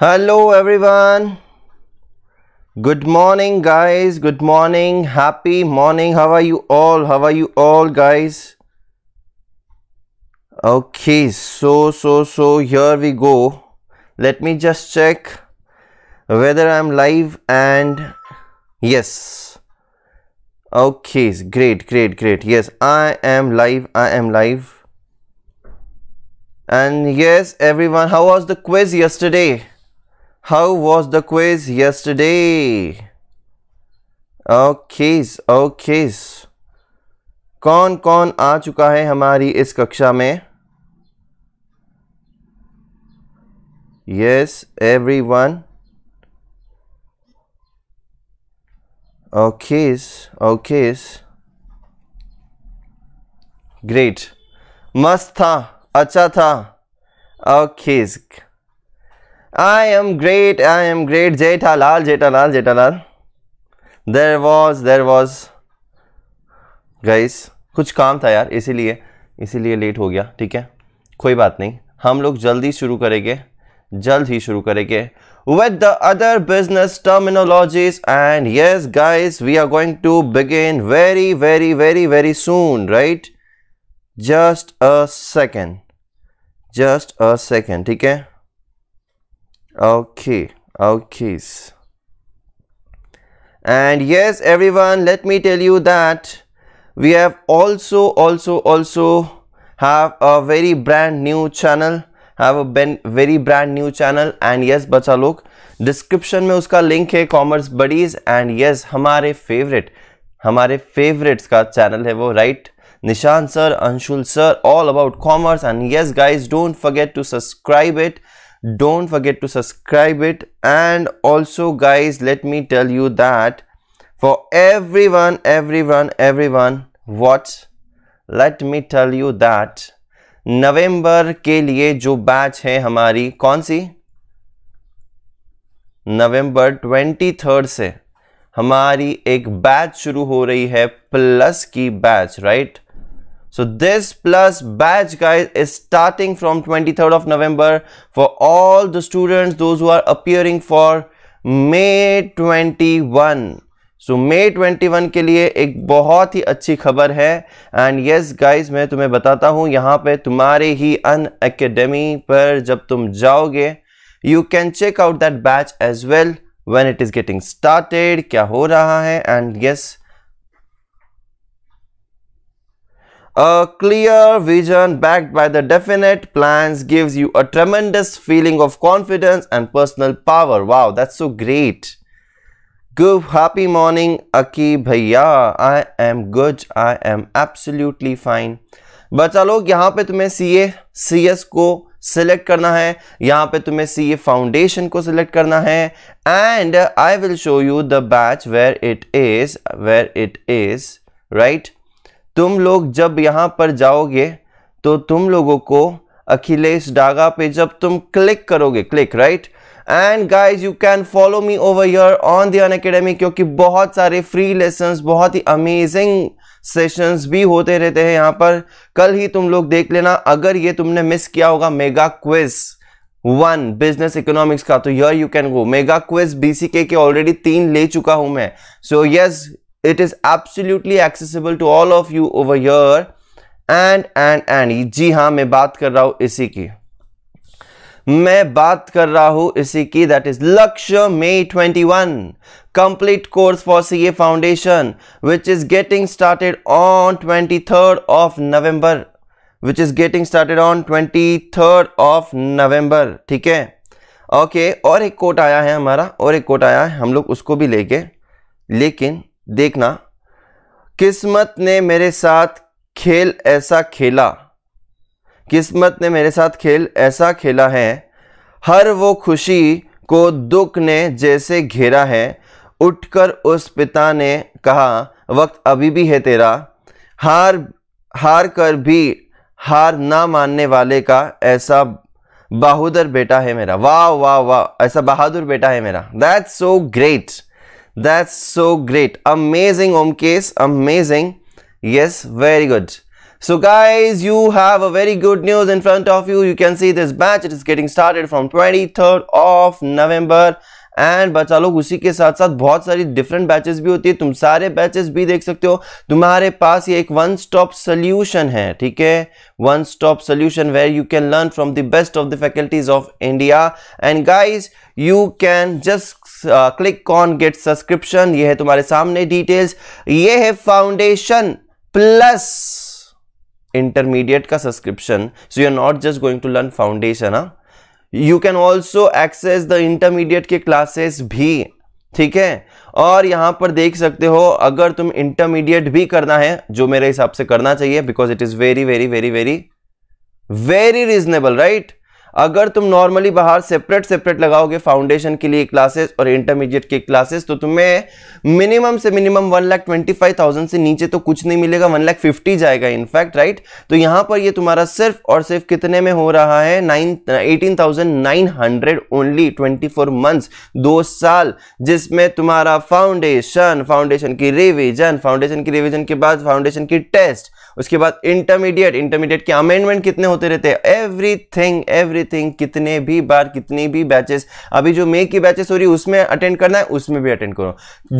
hello everyone good morning guys good morning happy morning how are you all how are you all guys okay so so so here we go let me just check whether i'm live and yes okay great great great yes i am live i am live and yes everyone how was the quiz yesterday How was the quiz yesterday? Okay, oh, okay. Oh, कौन कौन आ चुका है हमारी इस कक्षा में yes everyone okay okay great मस्त था अच्छा था okay oh, okay. I am great I am great Jetha Lal Jetha Lal Jetha Lal there was there was Guys, कुछ काम था यार इसीलिए इसीलिए लेट हो गया ठीक है कोई बात नहीं हम लोग जल्दी शुरू करेंगे जल्द ही शुरू करेंगे with the other business terminologies and yes guys we are going to begin very very very very soon right just a second just a second ठीक है okay okay and yes everyone let me tell you that we have also also also have a very brand new channel have a ben, very brand new channel and yes बच्चा लोग description में uska link hai commerce buddies and yes हमारे favorite हमारे favorites ka channel hai वो right Nishan sir, Anshul sir, all about commerce and yes guys don't forget to subscribe it don't forget to subscribe it and also guys let me tell you that for everyone everyone everyone what let me tell you that नवंबर के लिए जो batch है हमारी कौन सी November twenty third से हमारी एक batch शुरू हो रही है प्लस की batch right right? So this plus batch guys is starting from 23rd of November for all the students those who are appearing for May 21. So May 21 के लिए एक बहुत ही अच्छी खबर है एंड यस गाइस मैं तुम्हें बताता हूँ यहाँ पे तुम्हारे ही अन अकेडमी पर जब तुम जाओगे you can check out that batch as well when it is getting started क्या हो रहा है and yes yes, A clear vision backed by the definite plans gives you a tremendous feeling of confidence and personal power. Wow, that's so great. Good happy morning, Aki Bhaiya. I am good. I am absolutely fine. बच्चा लोग यहाँ पे तुम्हें सी ए C S को select करना है यहाँ पे तुम्हें सी ए फाउंडेशन को सिलेक्ट करना है and I will show you the batch where it is where it is right तुम लोग जब यहाँ पर जाओगे तो तुम लोगों को अखिलेश डागा पे जब तुम क्लिक करोगे click right and guys you can follow me over your on the Unacademy क्योंकि बहुत सारे फ्री लेसन बहुत ही अमेजिंग सेशंस भी होते रहते हैं यहाँ पर कल ही तुम लोग देख लेना अगर ये तुमने मिस किया होगा mega quiz one business economics का तो यर you can go mega quiz BCK के ऑलरेडी तीन ले चुका हूं मैं so yes it is absolutely accessible to all of you over here and and and जी हां मैं बात कर रहा हूं इसी की मैं बात कर रहा हूं इसी की that is Lakshya May 21 complete course for C A foundation which is getting started on twenty third of November which is getting started on twenty third of November ठीक है ओके और एक कोट आया है हमारा और एक कोट आया है हम लोग उसको भी लेके लेकिन देखना किस्मत ने मेरे साथ खेल ऐसा खेला किस्मत ने मेरे साथ खेल ऐसा खेला है हर वो खुशी को दुख ने जैसे घेरा है उठकर उस पिता ने कहा वक्त अभी भी है तेरा हार हार कर भी हार ना मानने वाले का ऐसा बहादुर बेटा है मेरा वाह वाह वाह ऐसा बहादुर बेटा है मेरा that's so great That's so great. Amazing, home case, Amazing. Yes, very good. So guys, you have a very good news in front of you. You can see this batch. It is getting started from 23rd of November. And बच्चा लोग उसी के साथ साथ बहुत सारी different batches भी होती है तुम सारे बैचेस भी देख सकते हो तुम्हारे पास ये एक वन स्टॉप सोल्यूशन है ठीक है one stop solution where you can learn from the best of the faculties of India and guys you can just click on get subscription ये है तुम्हारे सामने डिटेल्स ये है फाउंडेशन प्लस इंटरमीडिएट का subscription so you are not just going to learn foundation हा you can also access the intermediate के classes भी ठीक है और यहां पर देख सकते हो अगर तुम इंटरमीडिएट भी करना है जो मेरे हिसाब से करना चाहिए because it is very very very very very reasonable right अगर तुम नॉर्मली बाहर सेपरेट सेपरेट लगाओगे फाउंडेशन के लिए क्लासेस और इंटरमीडिएट के क्लासेस तो तुम्हें मिनिमम से minimum one lakh twenty five thousand से नीचे तो कुछ नहीं मिलेगा वन लाख फिफ्टी जाएगा इनफैक्ट राइट तो यहाँ पर ये तुम्हारा सिर्फ और सिर्फ कितने में हो रहा है nine eighteen thousand nine hundred only twenty four months दो साल जिसमें तुम्हारा फाउंडेशन फाउंडेशन की रिविजन फाउंडेशन की रिविजन के बाद फाउंडेशन की टेस्ट उसके बाद इंटरमीडिएट इंटरमीडिएट के अमेंडमेंट कितने होते रहते हैं एवरीथिंग एवरीथिंग कितने भी बार कितनी भी बैचेस अभी जो मे की बैचेस हो रही उसमें अटेंड करना है उसमें भी अटेंड करो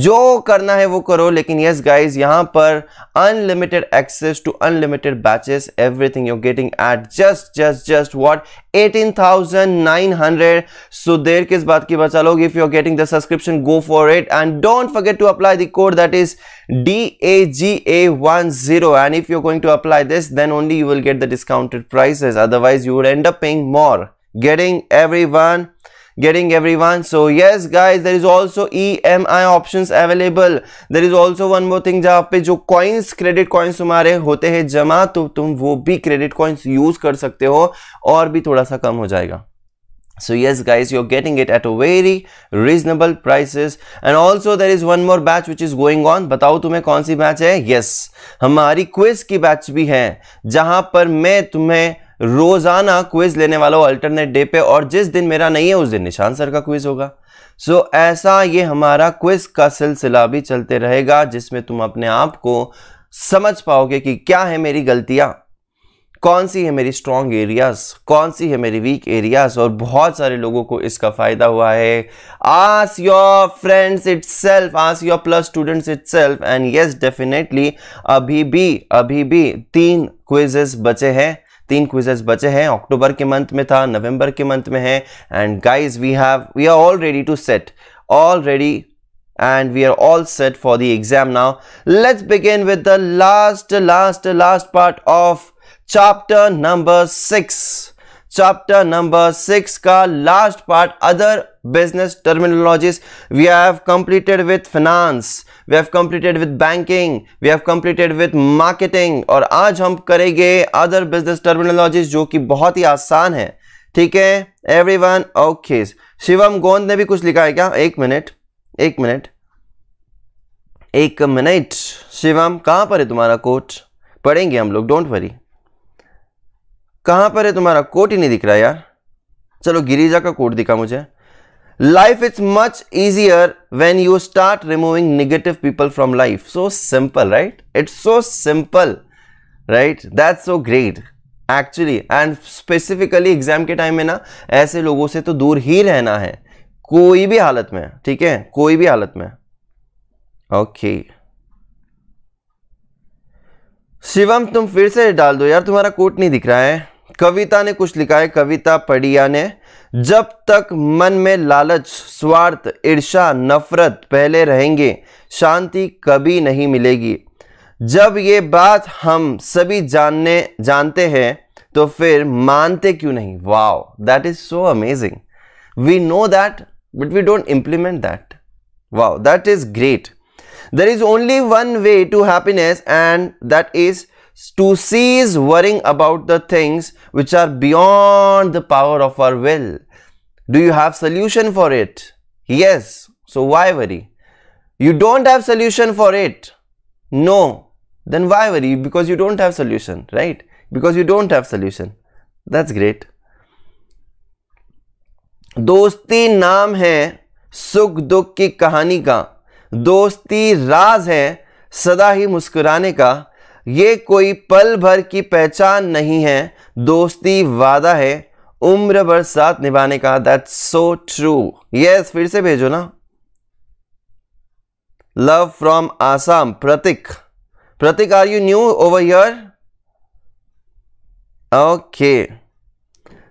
जो करना है वो करो लेकिन यस गाइज यहां पर unlimited access to unlimited batches everything you're getting at just just just what 18,900 so there किस बात की बचा लोग go for it and don't go to apply the code that is D A G A one zero and if you going to apply this then only you will get the discounted prices otherwise you would end up paying more getting everyone getting everyone so yes guys there is also EMI options available there is also one more thing jahan pe jo coins credit coins tumhare hote hain jama to tum wo bhi credit coins use kar sakte ho aur bhi thoda sa kam ho jayega so yes guys you're getting it at a very reasonable prices and also there is one more batch which is going on batao tumhe kaun si batch hai yes hamari quiz ki batch bhi hai jahan par main tumhe rozana quiz lene wala hu alternate day pe aur jis din mera nahi hai us din nishan sir ka quiz hoga so so, ऐसा ये हमारा quiz का सिलसिला भी चलते रहेगा जिसमें तुम अपने आप को समझ पाओगे कि क्या है मेरी गलतियाँ कौन सी है मेरी स्ट्रॉन्ग एरियाज़ कौन सी है मेरी वीक एरियाज़ और बहुत सारे लोगों को इसका फ़ायदा हुआ है as your friends itself as your plus students itself and yes definitely अभी भी अभी भी तीन क्विजेस बचे हैं तीन क्विजेस बचे हैं अक्टूबर के मंथ में था नवंबर के मंथ में है and guys we have we are all ready to set all ready and we are all set for the exam now let's begin with the last last last part of chapter number six chapter number six का last part other business terminologies we have completed with finance we have completed with banking we have completed with marketing और आज हम करेंगे other business terminology जो कि बहुत ही आसान है ठीक है एवरी वन ओके शिवम गोंद ने भी कुछ लिखा है क्या एक मिनट एक मिनट एक मिनट शिवम कहां पर है तुम्हारा कोट पढ़ेंगे हम लोग डोंट वरी कहाँ पर है तुम्हारा कोट ही नहीं दिख रहा यार चलो गिरिजा का कोट दिखा मुझे life is much easier when you start removing negative people from life so simple right it's so simple right that's so great actually and specifically exam के टाइम में ना ऐसे लोगों से तो दूर ही रहना है कोई भी हालत में ठीक है कोई भी हालत में ओके okay. शिवम तुम फिर से डाल दो यार तुम्हारा कोट नहीं दिख रहा है कविता ने कुछ लिखा है कविता पढ़िया ने जब तक मन में लालच स्वार्थ ईर्षा नफरत पहले रहेंगे शांति कभी नहीं मिलेगी जब ये बात हम सभी जानने जानते हैं तो फिर मानते क्यों नहीं wow that is so amazing we know that but we don't implement that wow that is great there is only one way to happiness and that is to cease worrying about the things which are beyond the power of our will. Do you have solution for it? Yes. So why worry? You don't have solution for it. No. Then why worry? Because you don't have solution, right? Because you don't have solution. That's great. dosti naam hai sukh dukh ki kahani ka dosti raaz hai sada hi muskurane ka ये कोई पल भर की पहचान नहीं है दोस्ती वादा है उम्र भर साथ निभाने का दैट्स सो ट्रू यस फिर से भेजो ना love from Assam Prateek Prateek are you new over here okay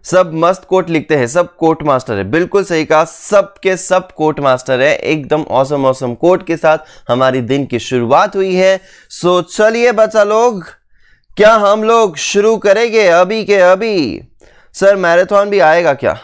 सब मस्त कोट लिखते हैं सब कोर्ट मास्टर है बिल्कुल सही कहा सब के सब कोर्ट मास्टर है एकदम औसम औसम कोट के साथ हमारी दिन की शुरुआत हुई है सो चलिए बच्चा लोग क्या हम लोग शुरू करेंगे अभी के अभी सर मैराथन भी आएगा क्या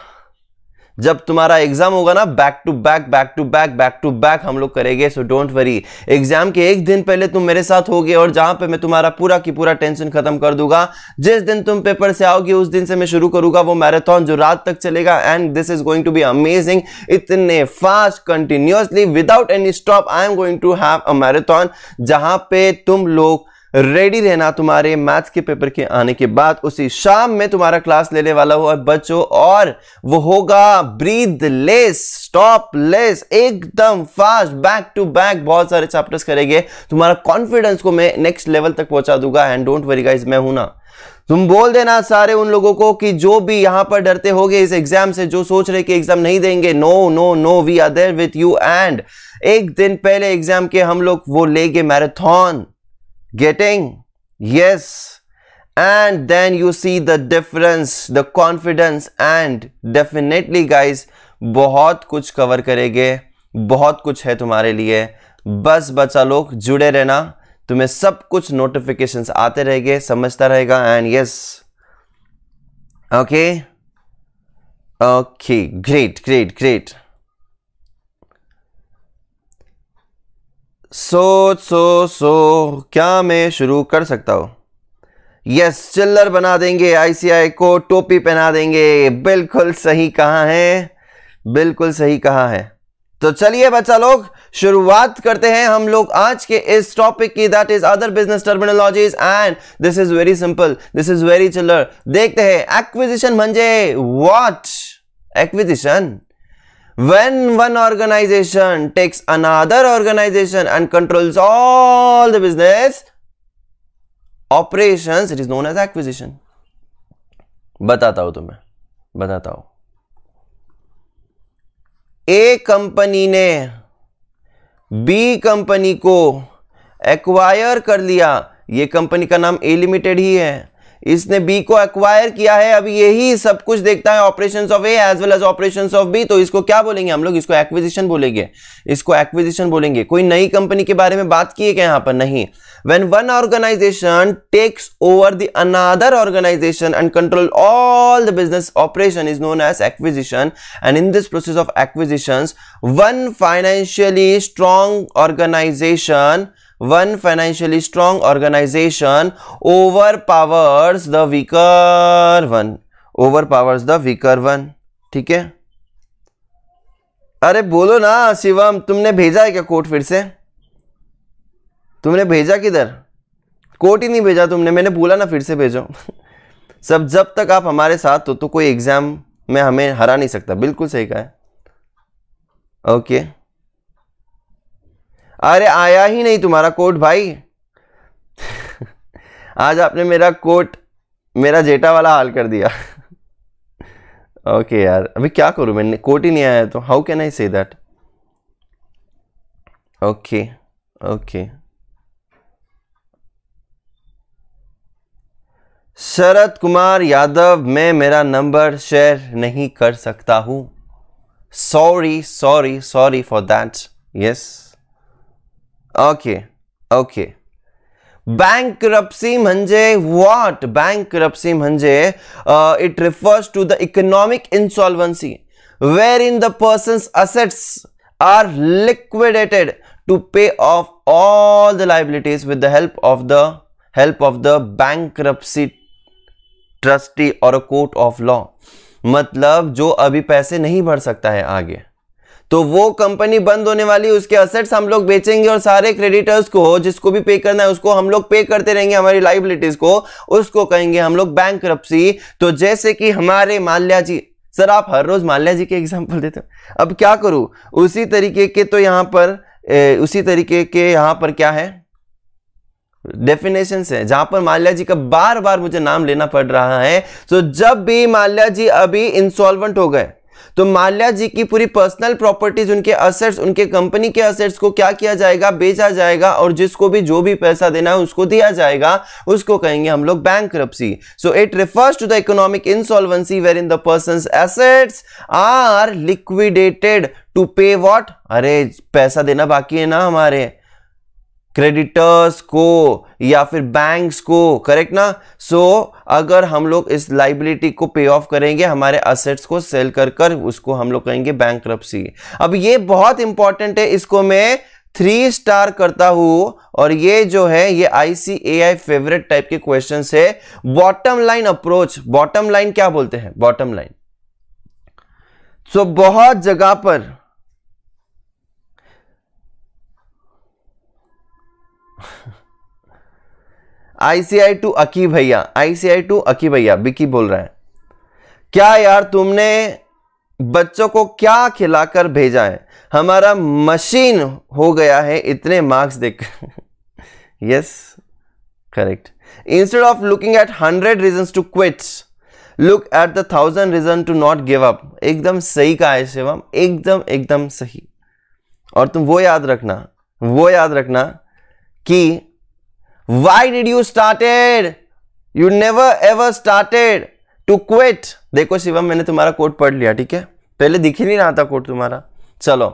जब तुम्हारा एग्जाम होगा ना back to back back to back back to back हम लोग करेंगे सो डोंट वरी एग्जाम के एक दिन पहले तुम मेरे साथ होगे और जहां पे मैं तुम्हारा पूरा की पूरा टेंशन खत्म कर दूंगा जिस दिन तुम पेपर से आओगे उस दिन से मैं शुरू करूंगा वो मैराथन जो रात तक चलेगा and this is going to be amazing इतने fast continuously without any stop I am going to have a marathon जहां पे तुम लोग रेडी रहना तुम्हारे मैथ्स के पेपर के आने के बाद उसी शाम में तुम्हारा क्लास लेने वाला हुआ बच्चों और वो होगा ब्रीद लेस स्टॉप लेस एकदम फास्ट बैक टू बैक बहुत सारे चैप्टर्स करेंगे तुम्हारा कॉन्फिडेंस को मैं नेक्स्ट लेवल तक पहुंचा दूंगा एंड डोंट वरी गाइज मैं हूं ना तुम बोल देना सारे उन लोगों को कि जो भी यहां पर डरते हो इस एग्जाम से जो सोच रहे कि एग्जाम नहीं देंगे no no no we are there with you and एक दिन पहले एग्जाम के हम लोग वो लेंगे marathon Getting? Yes. And then you see the difference, the confidence and definitely guys, बहुत कुछ कवर करेंगे बहुत कुछ है तुम्हारे लिए बस बचा लोग जुड़े रहना तुम्हें सब कुछ नोटिफिकेशंस आते रहेंगे समझता रहेगा and yes okay okay great great great सोच सो सो क्या मैं शुरू कर सकता हूँ यस चिल्लर बना देंगे आईसीआई को टोपी पहना देंगे बिल्कुल सही कहा है बिल्कुल सही कहा है तो चलिए बच्चा लोग शुरुआत करते हैं हम लोग आज के इस टॉपिक की that is other business terminologies and this is very simple this is very चिल्लर देखते हैं एक्विजिशन मंजे what acquisition when one organization takes another organization and controls all the business operations it is known as acquisition बताता हूं तुम्हें बताता हूं A company ने बी कंपनी को एक्वायर कर लिया ये कंपनी का नाम ए लिमिटेड ही है इसने बी को एक्वायर किया है अब यही सब कुछ देखता है operations of A as well as operations of B तो इसको क्या बोलेंगे हम लोग इसको एक्विजिशन बोलेंगे इसको एक्विजिशन बोलेंगे कोई नई कंपनी के बारे में बात किए क्या यहां पर नहीं when one organization takes over the another organization and control all the business operation is known as acquisition and in this process of acquisition one financially strong organization one financially strong organization overpowers the weaker one overpowers the weaker one ठीक है अरे बोलो ना शिवम तुमने भेजा है क्या court फिर से तुमने भेजा किधर कोर्ट ही नहीं भेजा तुमने मैंने बोला ना फिर से भेजो सब जब तक आप हमारे साथ हो तो कोई एग्जाम में हमें हरा नहीं सकता बिल्कुल सही कहा है ओके okay. अरे आया ही नहीं तुम्हारा कोट भाई आज आपने मेरा कोट मेरा जेटा वाला हाल कर दिया ओके okay यार अभी क्या करूं मैंने कोट ही नहीं आया तो how can I say that okay okay Sharad Kumar Yadav मैं मेरा नंबर शेयर नहीं कर सकता हूं sorry sorry sorry for that yes okay okay bankruptcy म्हणजे व्हाट बैंक करप्सी म्हणजे it refers to the economic insolvency where in the persons assets are liquidated to pay off all the liabilities with the help of the help of the bankruptcy trustee और a court of law मतलब जो अभी पैसे नहीं भर सकता है आगे तो वो कंपनी बंद होने वाली है उसके असेट्स हम लोग बेचेंगे और सारे क्रेडिटर्स को जिसको भी पे करना है उसको हम लोग पे करते रहेंगे हमारी लाइबिलिटीज को उसको कहेंगे हम लोग बैंक तो जैसे कि हमारे माल्या जी सर आप हर रोज माल्या जी के एग्जाम्पल देते हो अब क्या करूं उसी तरीके के तो यहां पर ए, उसी तरीके के यहां पर क्या है डेफिनेशन है जहां पर माल्या जी का बार बार मुझे नाम लेना पड़ रहा है तो जब भी माल्या जी अभी इंसॉल्वेंट हो गए तो माल्या जी की पूरी पर्सनल प्रॉपर्टीज उनके असेट्स उनके कंपनी के असेट्स को क्या किया जाएगा बेचा जाएगा और जिसको भी जो भी पैसा देना है उसको दिया जाएगा उसको कहेंगे हम लोग bank so it refers to the economic insolvency where in the person assets are liquidated to pay what अरे पैसा देना बाकी है ना हमारे क्रेडिटर्स को या फिर बैंक्स को करेक्ट ना सो so, अगर हम लोग इस लाइबिलिटी को पे ऑफ करेंगे हमारे असेट्स को सेल कर कर उसको हम लोग कहेंगे बैंक अब ये बहुत इंपॉर्टेंट है इसको मैं थ्री स्टार करता हूं और ये जो है ये आईसीएआई फेवरेट टाइप के क्वेश्चन है bottom line approach bottom line क्या बोलते हैं बॉटम लाइन सो बहुत जगह पर आईसीआई टू अकी भैया आईसीआई टू अकी भैया बिकी बोल रहे हैं क्या यार तुमने बच्चों को क्या खिलाकर भेजा है हमारा मशीन हो गया है इतने मार्क्स देख yes correct instead of looking at hundred reason to quits look at the thousand reason to not give up एकदम सही कहा है शिवम एकदम एकदम सही और तुम वो याद रखना वो याद रखना कि why did you started you never ever started to quit देखो शिवम मैंने तुम्हारा कोट पढ़ लिया ठीक है पहले दिख ही नहीं रहा था कोट तुम्हारा चलो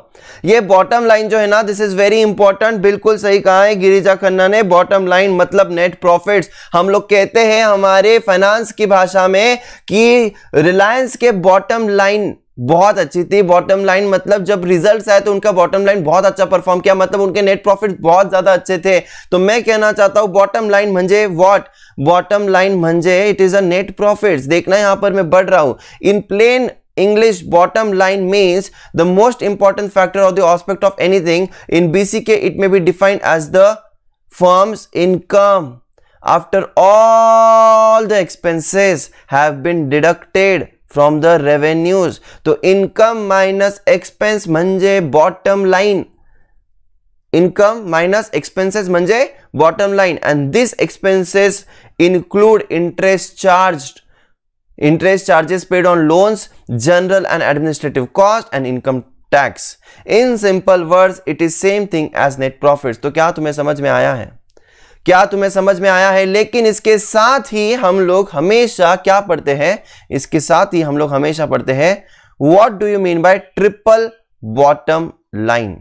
ये बॉटम लाइन जो है ना दिस इज वेरी इंपॉर्टेंट बिल्कुल सही कहा है गिरिजा खन्ना ने बॉटम लाइन मतलब नेट प्रॉफिट्स हम लोग कहते हैं हमारे फाइनेंस की भाषा में कि रिलायंस के बॉटम लाइन बहुत अच्छी थी बॉटम लाइन मतलब जब रिजल्ट्स आए तो उनका बॉटम लाइन बहुत अच्छा परफॉर्म किया मतलब उनके नेट प्रॉफिट बहुत ज्यादा अच्छे थे तो मैं कहना चाहता हूं बॉटम लाइन मंजे व्हाट बॉटम लाइन मंजे it is a net profits देखना यहां पर मैं बढ़ रहा हूं in plain English bottom line means the most important factor or the aspect of anything. In BCK, it may be defined as the firm's income after all the expenses have been deducted. From the revenues तो income minus expense म्हणजे bottom line income minus expenses म्हणजे bottom line and this expenses include interest charge interest charges paid on loans general and administrative cost and income tax in simple words it is same thing as net profit तो क्या तुम्हें समझ में आया है क्या तुम्हें समझ में आया है लेकिन इसके साथ ही हम लोग हमेशा क्या पढ़ते हैं इसके साथ ही हम लोग हमेशा पढ़ते हैं what do you mean by triple bottom line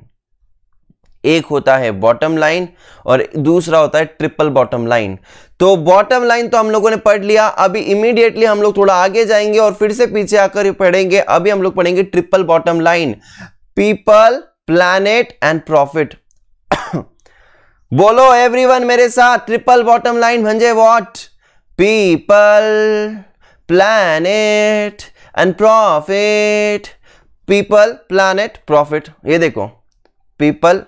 एक होता है बॉटम लाइन और दूसरा होता है ट्रिपल बॉटम लाइन तो बॉटम लाइन तो हम लोगों ने पढ़ लिया अभी इमीडिएटली हम लोग थोड़ा आगे जाएंगे और फिर से पीछे आकर पढ़ेंगे अभी हम लोग पढ़ेंगे triple bottom line people planet and profit बोलो एवरीवन मेरे साथ ट्रिपल बॉटम लाइन भंजे what people planet and profit people planet profit ये देखो पीपल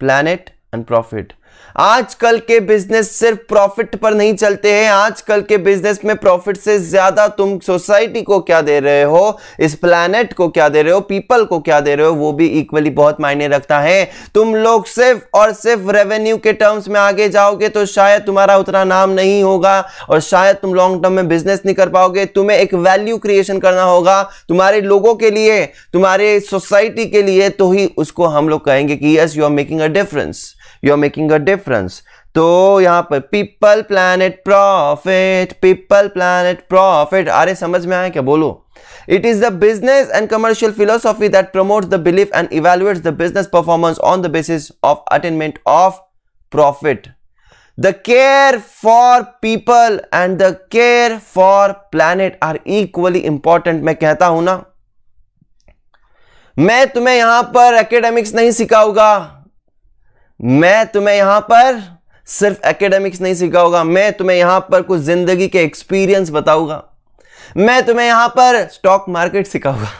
प्लैनेट एंड प्रॉफिट आजकल के बिजनेस सिर्फ प्रॉफिट पर नहीं चलते हैं आजकल के बिजनेस में प्रॉफिट से ज्यादा तुम सोसाइटी को क्या दे रहे हो इस प्लानट को क्या दे रहे हो पीपल को क्या दे रहे हो वो भी इक्वली बहुत मायने रखता है तुम लोग सिर्फ और सिर्फ रेवेन्यू के टर्म्स में आगे जाओगे तो शायद तुम्हारा उतना नाम नहीं होगा और शायद तुम लॉन्ग टर्म में बिजनेस नहीं कर पाओगे तुम्हें एक वैल्यू क्रिएशन करना होगा तुम्हारे लोगों के लिए तुम्हारे सोसाइटी के लिए तो ही उसको हम लोग कहेंगे कि yes you are making a difference you are making a difference तो यहाँ पर people planet profit people planet profit अरे समझ में आया क्या बोलो it is the business and commercial philosophy that promote the believe and evaluate the business performance on the basis of attainment of profit the care for people and the care for planet are equally important मैं कहता हूं ना मैं तुम्हें यहां पर academics नहीं सिखाऊंगा मैं तुम्हें यहां पर सिर्फ एकेडमिक्स नहीं सिखाऊंगा मैं तुम्हें यहां पर कुछ जिंदगी के एक्सपीरियंस बताऊंगा मैं तुम्हें यहां पर स्टॉक मार्केट सिखाऊंगा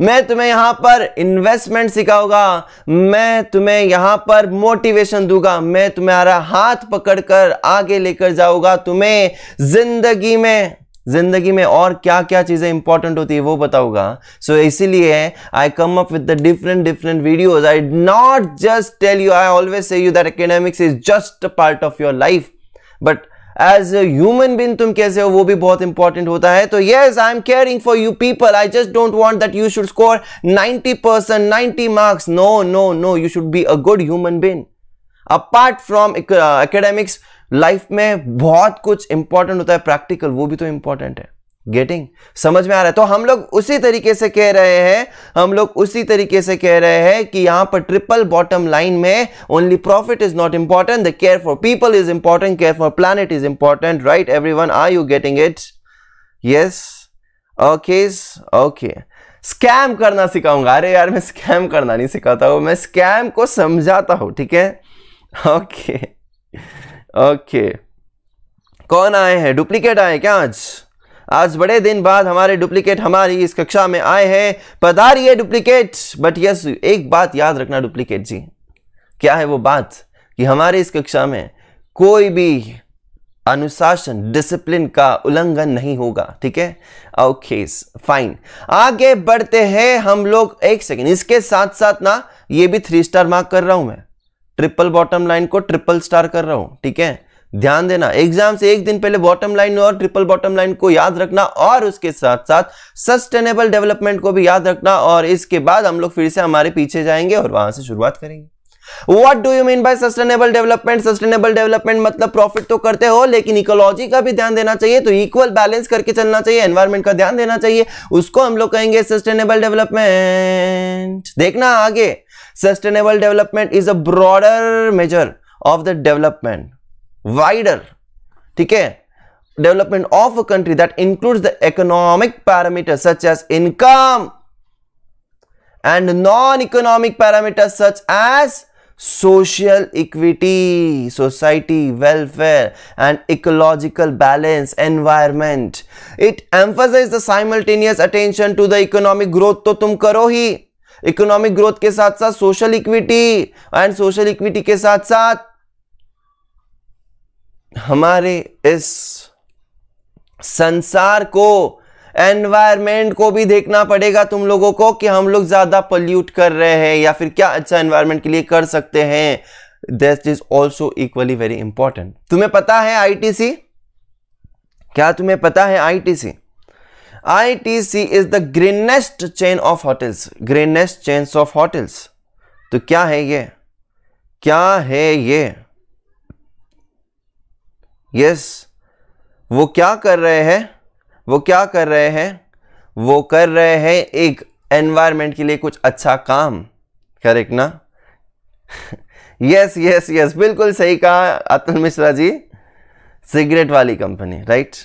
मैं तुम्हें यहां पर इन्वेस्टमेंट सिखाऊंगा मैं तुम्हें यहां पर मोटिवेशन दूंगा मैं तुम्हारा हाथ पकड़कर आगे लेकर जाऊंगा तुम्हें जिंदगी में जिंदगी में और क्या क्या चीज़ें इंपॉर्टेंट होती है वो बताऊंगा सो so, इसीलिए I come up with the different different videos I not just tell you I always say you that academics is just a part of your life but as human being तुम कैसे हो वो भी बहुत important होता है तो yes I am caring for you people I just don't want that you should score ninety percent ninety marks no no no you should be a good human being apart from academics life में बहुत कुछ important होता है practical वो भी तो important है getting समझ में आ रहा है तो हम लोग उसी तरीके से कह रहे हैं हम लोग उसी तरीके से कह रहे हैं कि यहां पर ट्रिपल बॉटम लाइन में only profit is not important the care for people is important care for planet is important right everyone are you getting it yes okay okay scam करना सिखाऊंगा अरे यार मैं स्कैम करना नहीं सिखाता हूं मैं स्कैम को समझाता हूं ठीक है ओके okay. ओके कौन आए हैं डुप्लीकेट आए क्या आज आज बड़े दिन बाद हमारे डुप्लीकेट हमारी इस कक्षा में आए हैं पधारिए डुप्लीकेट बट यस एक बात याद रखना डुप्लीकेट जी क्या है वो बात कि हमारे इस कक्षा में कोई भी अनुशासन डिसिप्लिन का उल्लंघन नहीं होगा ठीक है ओके फाइन आगे बढ़ते हैं हम लोग एक सेकेंड इसके साथ साथ ना ये भी थ्री स्टार मार्क कर रहा हूं मैं ट्रिपल बॉटम लाइन को ट्रिपल स्टार कर रहा हूँ ठीक है ध्यान देना एग्जाम से एक दिन पहले बॉटम लाइन और ट्रिपल बॉटम लाइन को याद रखना और उसके साथ साथ सस्टेनेबल डेवलपमेंट को भी याद रखना और इसके बाद हम लोग फिर से हमारे पीछे जाएंगे और वहां से शुरुआत करेंगे what do you mean by sustainable development sustainable development मतलब प्रॉफिट तो करते हो लेकिन इकोलॉजी का भी ध्यान देना चाहिए तो इक्वल बैलेंस करके चलना चाहिए एनवायरमेंट का ध्यान देना चाहिए उसको हम लोग कहेंगे सस्टेनेबल डेवलपमेंट देखना आगे sustainable development is a broader measure of the development wider ठीक है development of a country that includes the economic parameter such as income and non economic parameter such as social equity society welfare and ecological balance environment it emphasise the simultaneous attention to the economic growth तो तुम करो ही economic growth के साथ साथ social equity and social equity के साथ साथ हमारे इस संसार को एनवायरमेंट को भी देखना पड़ेगा तुम लोगों को कि हम लोग ज़्यादा पोल्यूट कर रहे हैं या फिर क्या अच्छा एनवायरमेंट के लिए कर सकते हैं that is also equally very important तुम्हें पता है आईटीसी क्या तुम्हें पता है ITC ITC is the greenest chain of hotels greenest chains of hotels तो क्या है ये क्या है ये यस वो क्या कर रहे हैं वो क्या कर रहे हैं वो कर रहे हैं एक एनवायरमेंट के लिए कुछ अच्छा काम करेक्ट ना यस यस यस बिल्कुल सही कहा अतुल मिश्रा जी सिगरेट वाली कंपनी राइट right?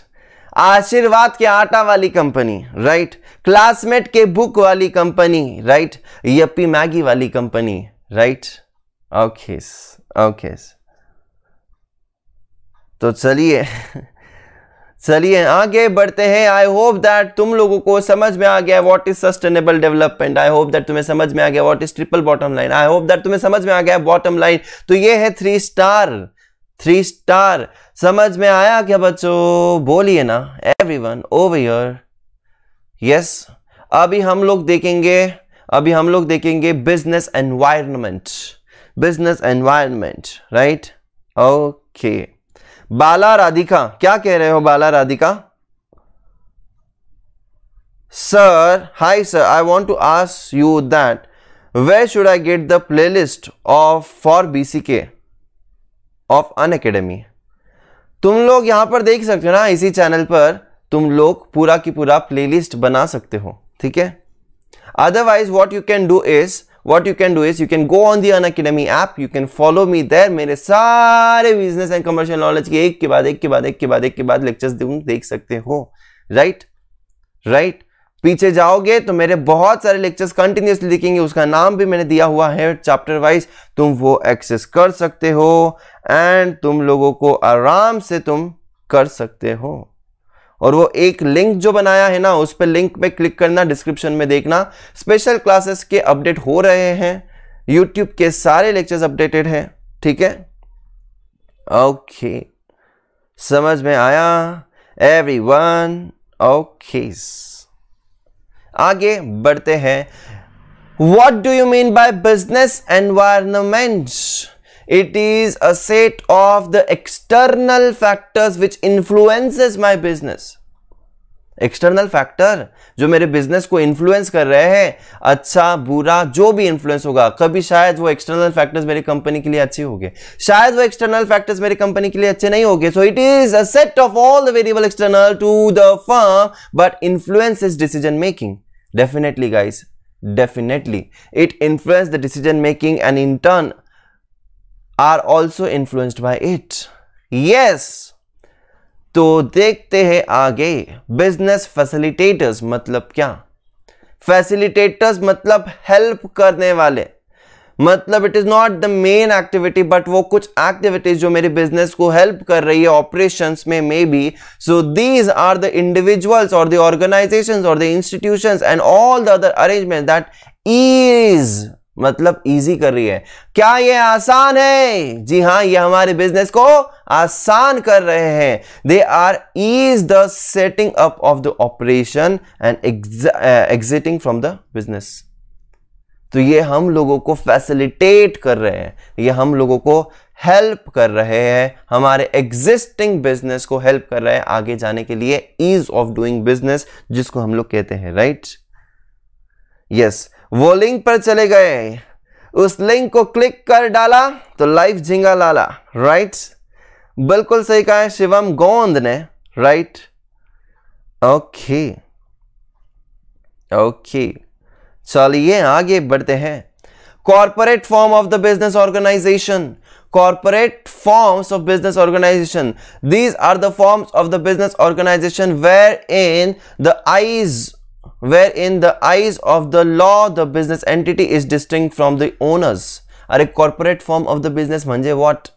आशीर्वाद के आटा वाली कंपनी राइट क्लासमेट के बुक वाली कंपनी राइट यप्पी मैगी वाली कंपनी राइट ओके ओके तो चलिए चलिए आगे बढ़ते हैं आई होप दैट तुम लोगों को समझ में आ गया what is sustainable development I hope that तुम्हें समझ में आ गया what is triple bottom line I hope that तुम्हें समझ में आ गया बॉटम लाइन तो ये है थ्री स्टार थ्री स्टार समझ में आया क्या बच्चों बोलिए ना एवरीवन ओवर हियर यस अभी हम लोग देखेंगे अभी हम लोग देखेंगे business environment business environment right okay Bala Radhika क्या कह रहे हो Bala Radhika sir hi sir I want to ask you that where should I get the playlist of for BCK? Of Unacademy तुम लोग यहां पर देख सकते हो ना इसी चैनल पर तुम लोग पूरा की पूरा प्लेलिस्ट बना सकते हो ठीक है otherwise what you can do is what you can do is you can go on the Unacademy app you can follow me there मेरे सारे बिजनेस एंड कमर्शियल नॉलेज के एक के बाद एक के बाद एक के बाद एक के बाद लेक्चर्स देख सकते हो राइट right? Right right? पीछे जाओगे तो मेरे बहुत सारे लेक्चर्स कंटिन्यूसली दिखेंगे उसका नाम भी मैंने दिया हुआ है चैप्टर वाइज तुम वो एक्सेस कर सकते हो एंड तुम लोगों को आराम से तुम कर सकते हो और वो एक लिंक जो बनाया है ना उस पर लिंक पे क्लिक करना डिस्क्रिप्शन में देखना स्पेशल क्लासेस के अपडेट हो रहे हैं यूट्यूब के सारे लेक्चर्स अपडेटेड हैं ठीक है ओके समझ में आया एवरी वन ओके okay. आगे बढ़ते हैं what do you mean by business environment it is a set of the external factors which influences my business external factor जो मेरे बिजनेस को इन्फ्लुएंस कर रहे हैं अच्छा बुरा जो भी इन्फ्लुएंस होगा कभी शायद वो एक्सटर्नल फैक्टर्स मेरी कंपनी के लिए अच्छे होंगे शायद वो एक्सटर्नल फैक्टर्स मेरी कंपनी के लिए अच्छे नहीं होंगे so it is a set of all the variable external to the firm but influence is decision making definitely guys definitely it influence the decision making and in turn are also influenced by it yes तो देखते हैं आगे business facilitators मतलब क्या facilitators मतलब help करने वाले मतलब it is not the main activity but वो कुछ एक्टिविटीज जो मेरे बिजनेस को हेल्प कर रही है ऑपरेशन में maybe so these are the individuals और द ऑर्गेनाइजेशन और the institution and all the other arrangement that is मतलब इजी कर रही है क्या ये आसान है जी हाँ ये हमारे बिजनेस को आसान कर रहे हैं they are ease the setting up of the operation and exiting from the business तो ये हम लोगों को फैसिलिटेट कर रहे हैं ये हम लोगों को हेल्प कर रहे हैं हमारे एग्जिस्टिंग बिजनेस को हेल्प कर रहे हैं आगे जाने के लिए ईज ऑफ डूइंग बिजनेस जिसको हम लोग कहते हैं राइट यस वो लिंक पर चले गए उस लिंक को क्लिक कर डाला तो लाइफ झिंगा लाला राइट बिल्कुल सही कहा है शिवम गोंद ने राइट ओके ओके चलिए आगे बढ़ते हैं corporate form of the business organization corporate forms of business organization these are the forms of the business organization where in the eyes where in the eyes of the law the business entity is distinct from the owners अरे corporate form of the business मंजे what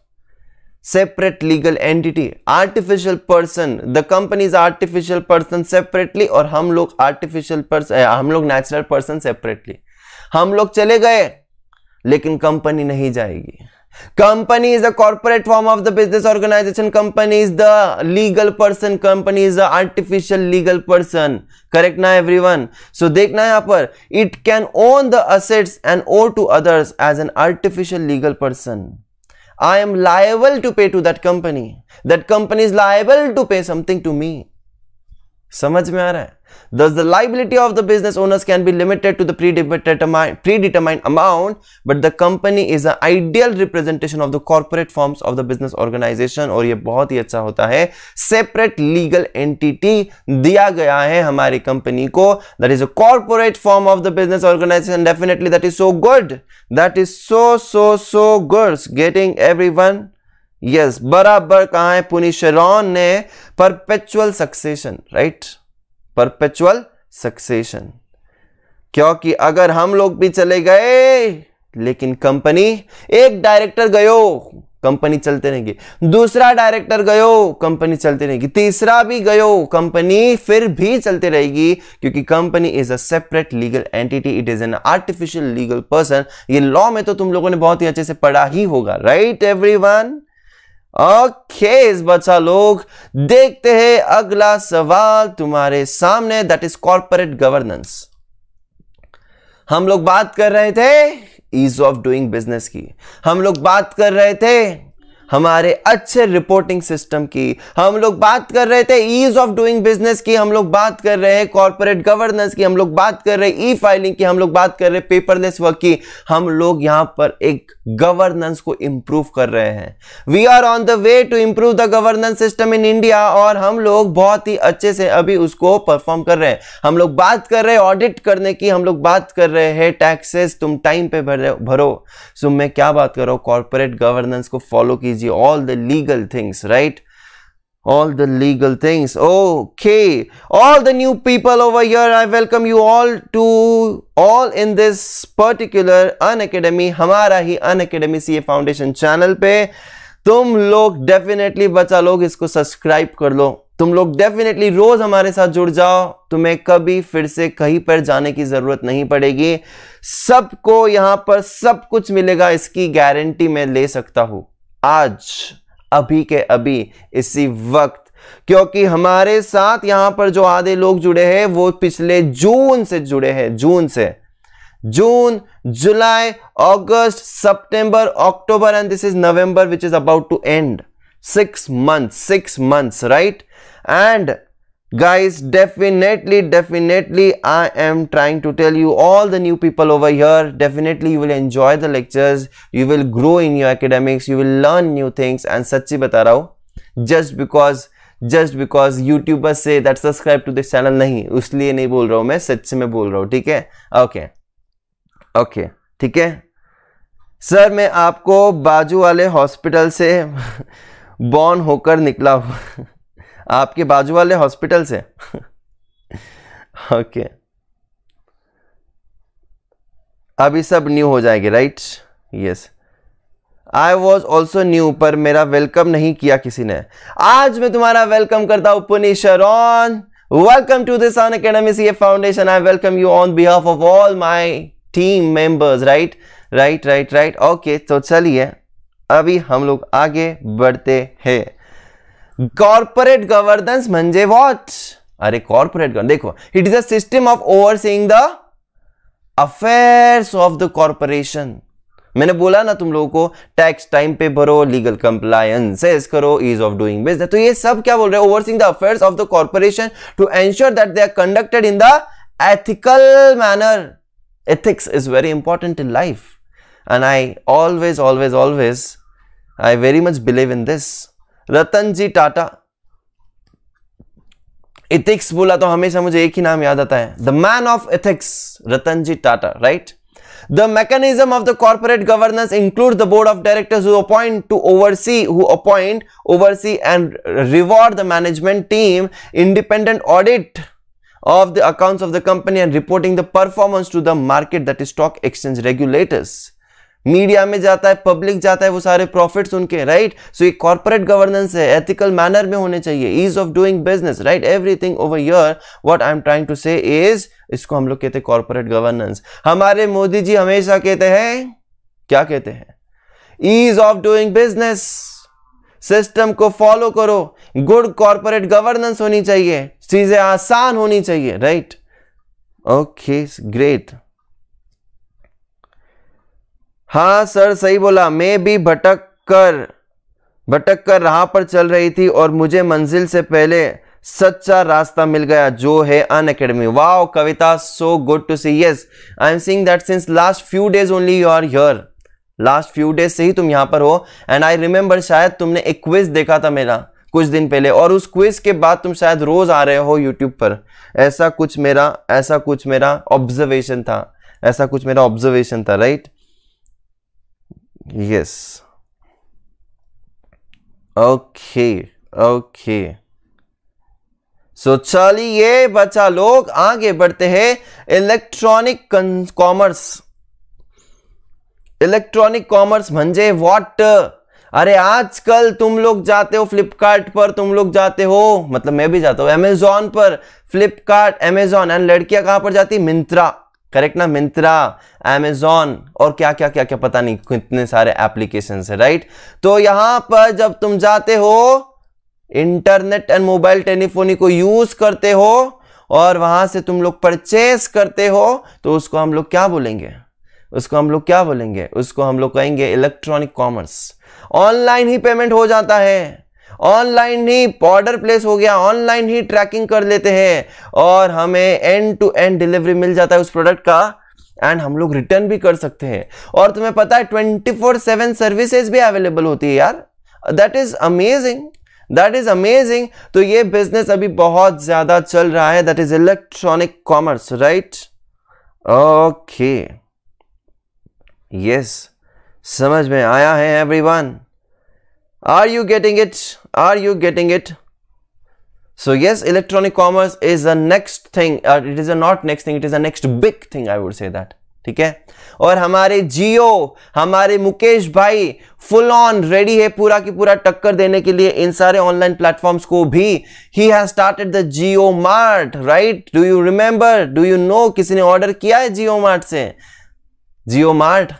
separate legal entity artificial person the company is artificial person separately और हम लोग artificial हम लोग natural person separately हम लोग चले गए लेकिन कंपनी नहीं जाएगी company is a corporate form of the business organisation company is the legal person company is a artificial legal person correct ना एवरी वन सो देखना यहां पर it can own the assets and owe to others as an artificial legal person I am liable to pay to that company. That company is liable to pay something to me. समझ में आ रहा है thus the liability of the business owners can be limited to predetermined amount but the company is ideal representation of the corporate form of the business organisation और यह बहुत ही अच्छा होता है सेपरेट लीगल एंटिटी दिया गया है हमारी कंपनी को that is a corporate form of the business organisation definitely that is so good that is so so so good getting everyone yes बराबर कहा है पुनिशरॉन ने perpetual succession right perpetual succession क्योंकि अगर हम लोग भी चले गए लेकिन कंपनी एक डायरेक्टर गयो कंपनी चलते रहेंगे दूसरा डायरेक्टर गयो कंपनी चलते रहेगी तीसरा भी गयो कंपनी फिर भी चलते रहेगी क्योंकि company is a separate legal entity it is an artificial legal person ये लॉ में तो तुम लोगों ने बहुत ही अच्छे से पढ़ा ही होगा राइट एवरीवन इस बच्चा लोग देखते हैं अगला सवाल तुम्हारे सामने दैट इज कॉर्पोरेट गवर्नेंस हम लोग बात कर रहे थे ईज ऑफ डूइंग बिजनेस की हम लोग बात कर रहे थे हमारे अच्छे रिपोर्टिंग सिस्टम की हम लोग बात कर रहे थे ईज ऑफ डूइंग बिजनेस की हम लोग बात कर रहे हैं कॉर्पोरेट गवर्नेंस की हम लोग बात कर रहे हैं ई फाइलिंग की हम लोग बात कर रहे हैं पेपरलेस वर्क की हम लोग यहां पर एक गवर्नेंस को इंप्रूव कर रहे हैं we are on the way to improve the governance system in India और हम लोग बहुत ही अच्छे से अभी उसको परफॉर्म कर रहे हैं हम लोग बात कर रहे हैं ऑडिट करने की हम लोग बात कर रहे हैं टैक्सेस तुम टाइम पे भरो सो मैं क्या बात कर रहा हूं कॉर्पोरेट गवर्नेंस को फॉलो कीजिए crazy all the legal things right all the legal things okay all the new people over here I welcome you all to all in this particular Unacademy हमारा ही Unacademy C foundation channel पे तुम लोग definitely बचा लोग इसको subscribe कर लो तुम लोग डेफिनेटली रोज हमारे साथ जुड़ जाओ तुम्हें कभी फिर से कहीं पर जाने की जरूरत नहीं पड़ेगी सबको यहां पर सब कुछ मिलेगा इसकी गारंटी मैं ले सकता हूं आज अभी के अभी इसी वक्त क्योंकि हमारे साथ यहां पर जो आधे लोग जुड़े हैं वो पिछले जून से जुड़े हैं जून से जून जुलाई अगस्त सितंबर अक्टूबर and this is November which is about to end six month six months right and guys definitely definitely i am trying to tell you all the new people over here definitely you will enjoy the lectures you will grow in your academics you will learn new things and sachi bata raha hu just because just because youtubers say that subscribe to this channel nahi usliye nahi bol raha hu main sach mein bol raha hu theek hai okay okay theek hai sir मैं आपको बाजू वाले hospital से born होकर निकला हूँ आपके बाजू वाले हॉस्पिटल से ओके अभी सब न्यू हो जाएंगे right yes I was also new पर मेरा वेलकम नहीं किया किसी ने आज मैं तुम्हारा वेलकम करता हूं पुनी ऑन welcome to this academy C foundation I welcome you on behalf of all my team members right right right right okay तो चलिए अभी हम लोग आगे बढ़ते हैं कॉर्पोरेट गवर्नेंस मंजे वॉट अरे कॉर्पोरेट देखो it is a system of overseeing the affair of the corporation मैंने बोला ना तुम लोगों को टैक्स टाइम पे भरो लीगल कंप्लायंसेस करो इज ऑफ डूइंग बिजनेस तो ये सब क्या बोल रहे हैं overseeing the affairs of the corporation to ensure that they are conducted in the ethical manner ethics is very important in life and I always always always I very much believe in this Ratan ji Tata ethics बोला तो हमेशा मुझे एक ही नाम याद आता है the man of ethics Ratan ji Tata right the mechanism of the corporate governance include the board of directors appoint to oversee who appoint oversee and reward the management team independent audit of the accounts of the company and reporting the performance to the market that is stock exchange regulators media में जाता है public जाता है वो सारे profits उनके right so ये corporate governance है एथिकल मैनर में होने चाहिए ease of doing business right everything over your what I am trying to say is इसको हम लोग कहते हैं कॉर्पोरेट गवर्नेंस हमारे मोदी जी हमेशा कहते हैं क्या कहते हैं ease of doing business system को फॉलो करो गुड कॉर्पोरेट गवर्नेंस होनी चाहिए चीजें आसान होनी चाहिए राइट ओके ग्रेट हाँ सर सही बोला मैं भी भटक कर भटक कर राह पर चल रही थी और मुझे मंजिल से पहले सच्चा रास्ता मिल गया जो है Unacademy wow Kavita so good to see yes I am seeing that since last few days only you are here last few days से ही तुम यहाँ पर हो एंड आई रिमेंबर शायद तुमने एक क्विज देखा था मेरा कुछ दिन पहले और उस क्विज के बाद तुम शायद रोज आ रहे हो यूट्यूब पर ऐसा कुछ मेरा ऐसा कुछ मेरा ऑब्जर्वेशन था ऐसा कुछ मेरा ऑब्जर्वेशन था right yes okay okay so so, चलिए बचा लोग आगे बढ़ते हैं इलेक्ट्रॉनिक कॉमर्स इलेक्ट्रॉनिक कॉमर्स म्हणजे व्हाट अरे आजकल तुम लोग जाते हो फ्लिपकार्ट पर तुम लोग जाते हो मतलब मैं भी जाता हूं अमेजोन पर फ्लिपकार्ट अमेजोन एंड लड़कियां कहां पर जाती मिंत्रा करेक्ट ना मिंत्रा एमेजॉन और क्या क्या क्या क्या पता नहीं कितने सारे एप्लीकेशन है राइट तो यहां पर जब तुम जाते हो इंटरनेट एंड मोबाइल टेलीफोनी को यूज करते हो और वहां से तुम लोग परचेस करते हो तो उसको हम लोग क्या बोलेंगे उसको हम लोग क्या बोलेंगे उसको हम लोग कहेंगे इलेक्ट्रॉनिक कॉमर्स ऑनलाइन ही पेमेंट हो जाता है ऑनलाइन ही ऑर्डर प्लेस हो गया ऑनलाइन ही ट्रैकिंग कर लेते हैं और हमें एंड टू एंड डिलीवरी मिल जाता है उस प्रोडक्ट का एंड हम लोग रिटर्न भी कर सकते हैं और तुम्हें पता है ट्वेंटी फोर सेवन सर्विसेज भी अवेलेबल होती है यार that is amazing that is amazing तो ये बिजनेस अभी बहुत ज्यादा चल रहा है that is electronic commerce right okay yes समझ में आया है everyone Are you getting it? Are you getting it? So yes, electronic commerce is the next thing. Uh, it is a not next thing. It is the next big thing. I would say that. ठीक है और हमारे जियो हमारे मुकेश भाई full on ready है पूरा की पूरा टक्कर देने के लिए इन सारे ऑनलाइन प्लेटफॉर्म्स को भी ही has started the Jio Mart right do you remember do you know किसी ने ऑर्डर किया है जियो मार्ट से Jio Mart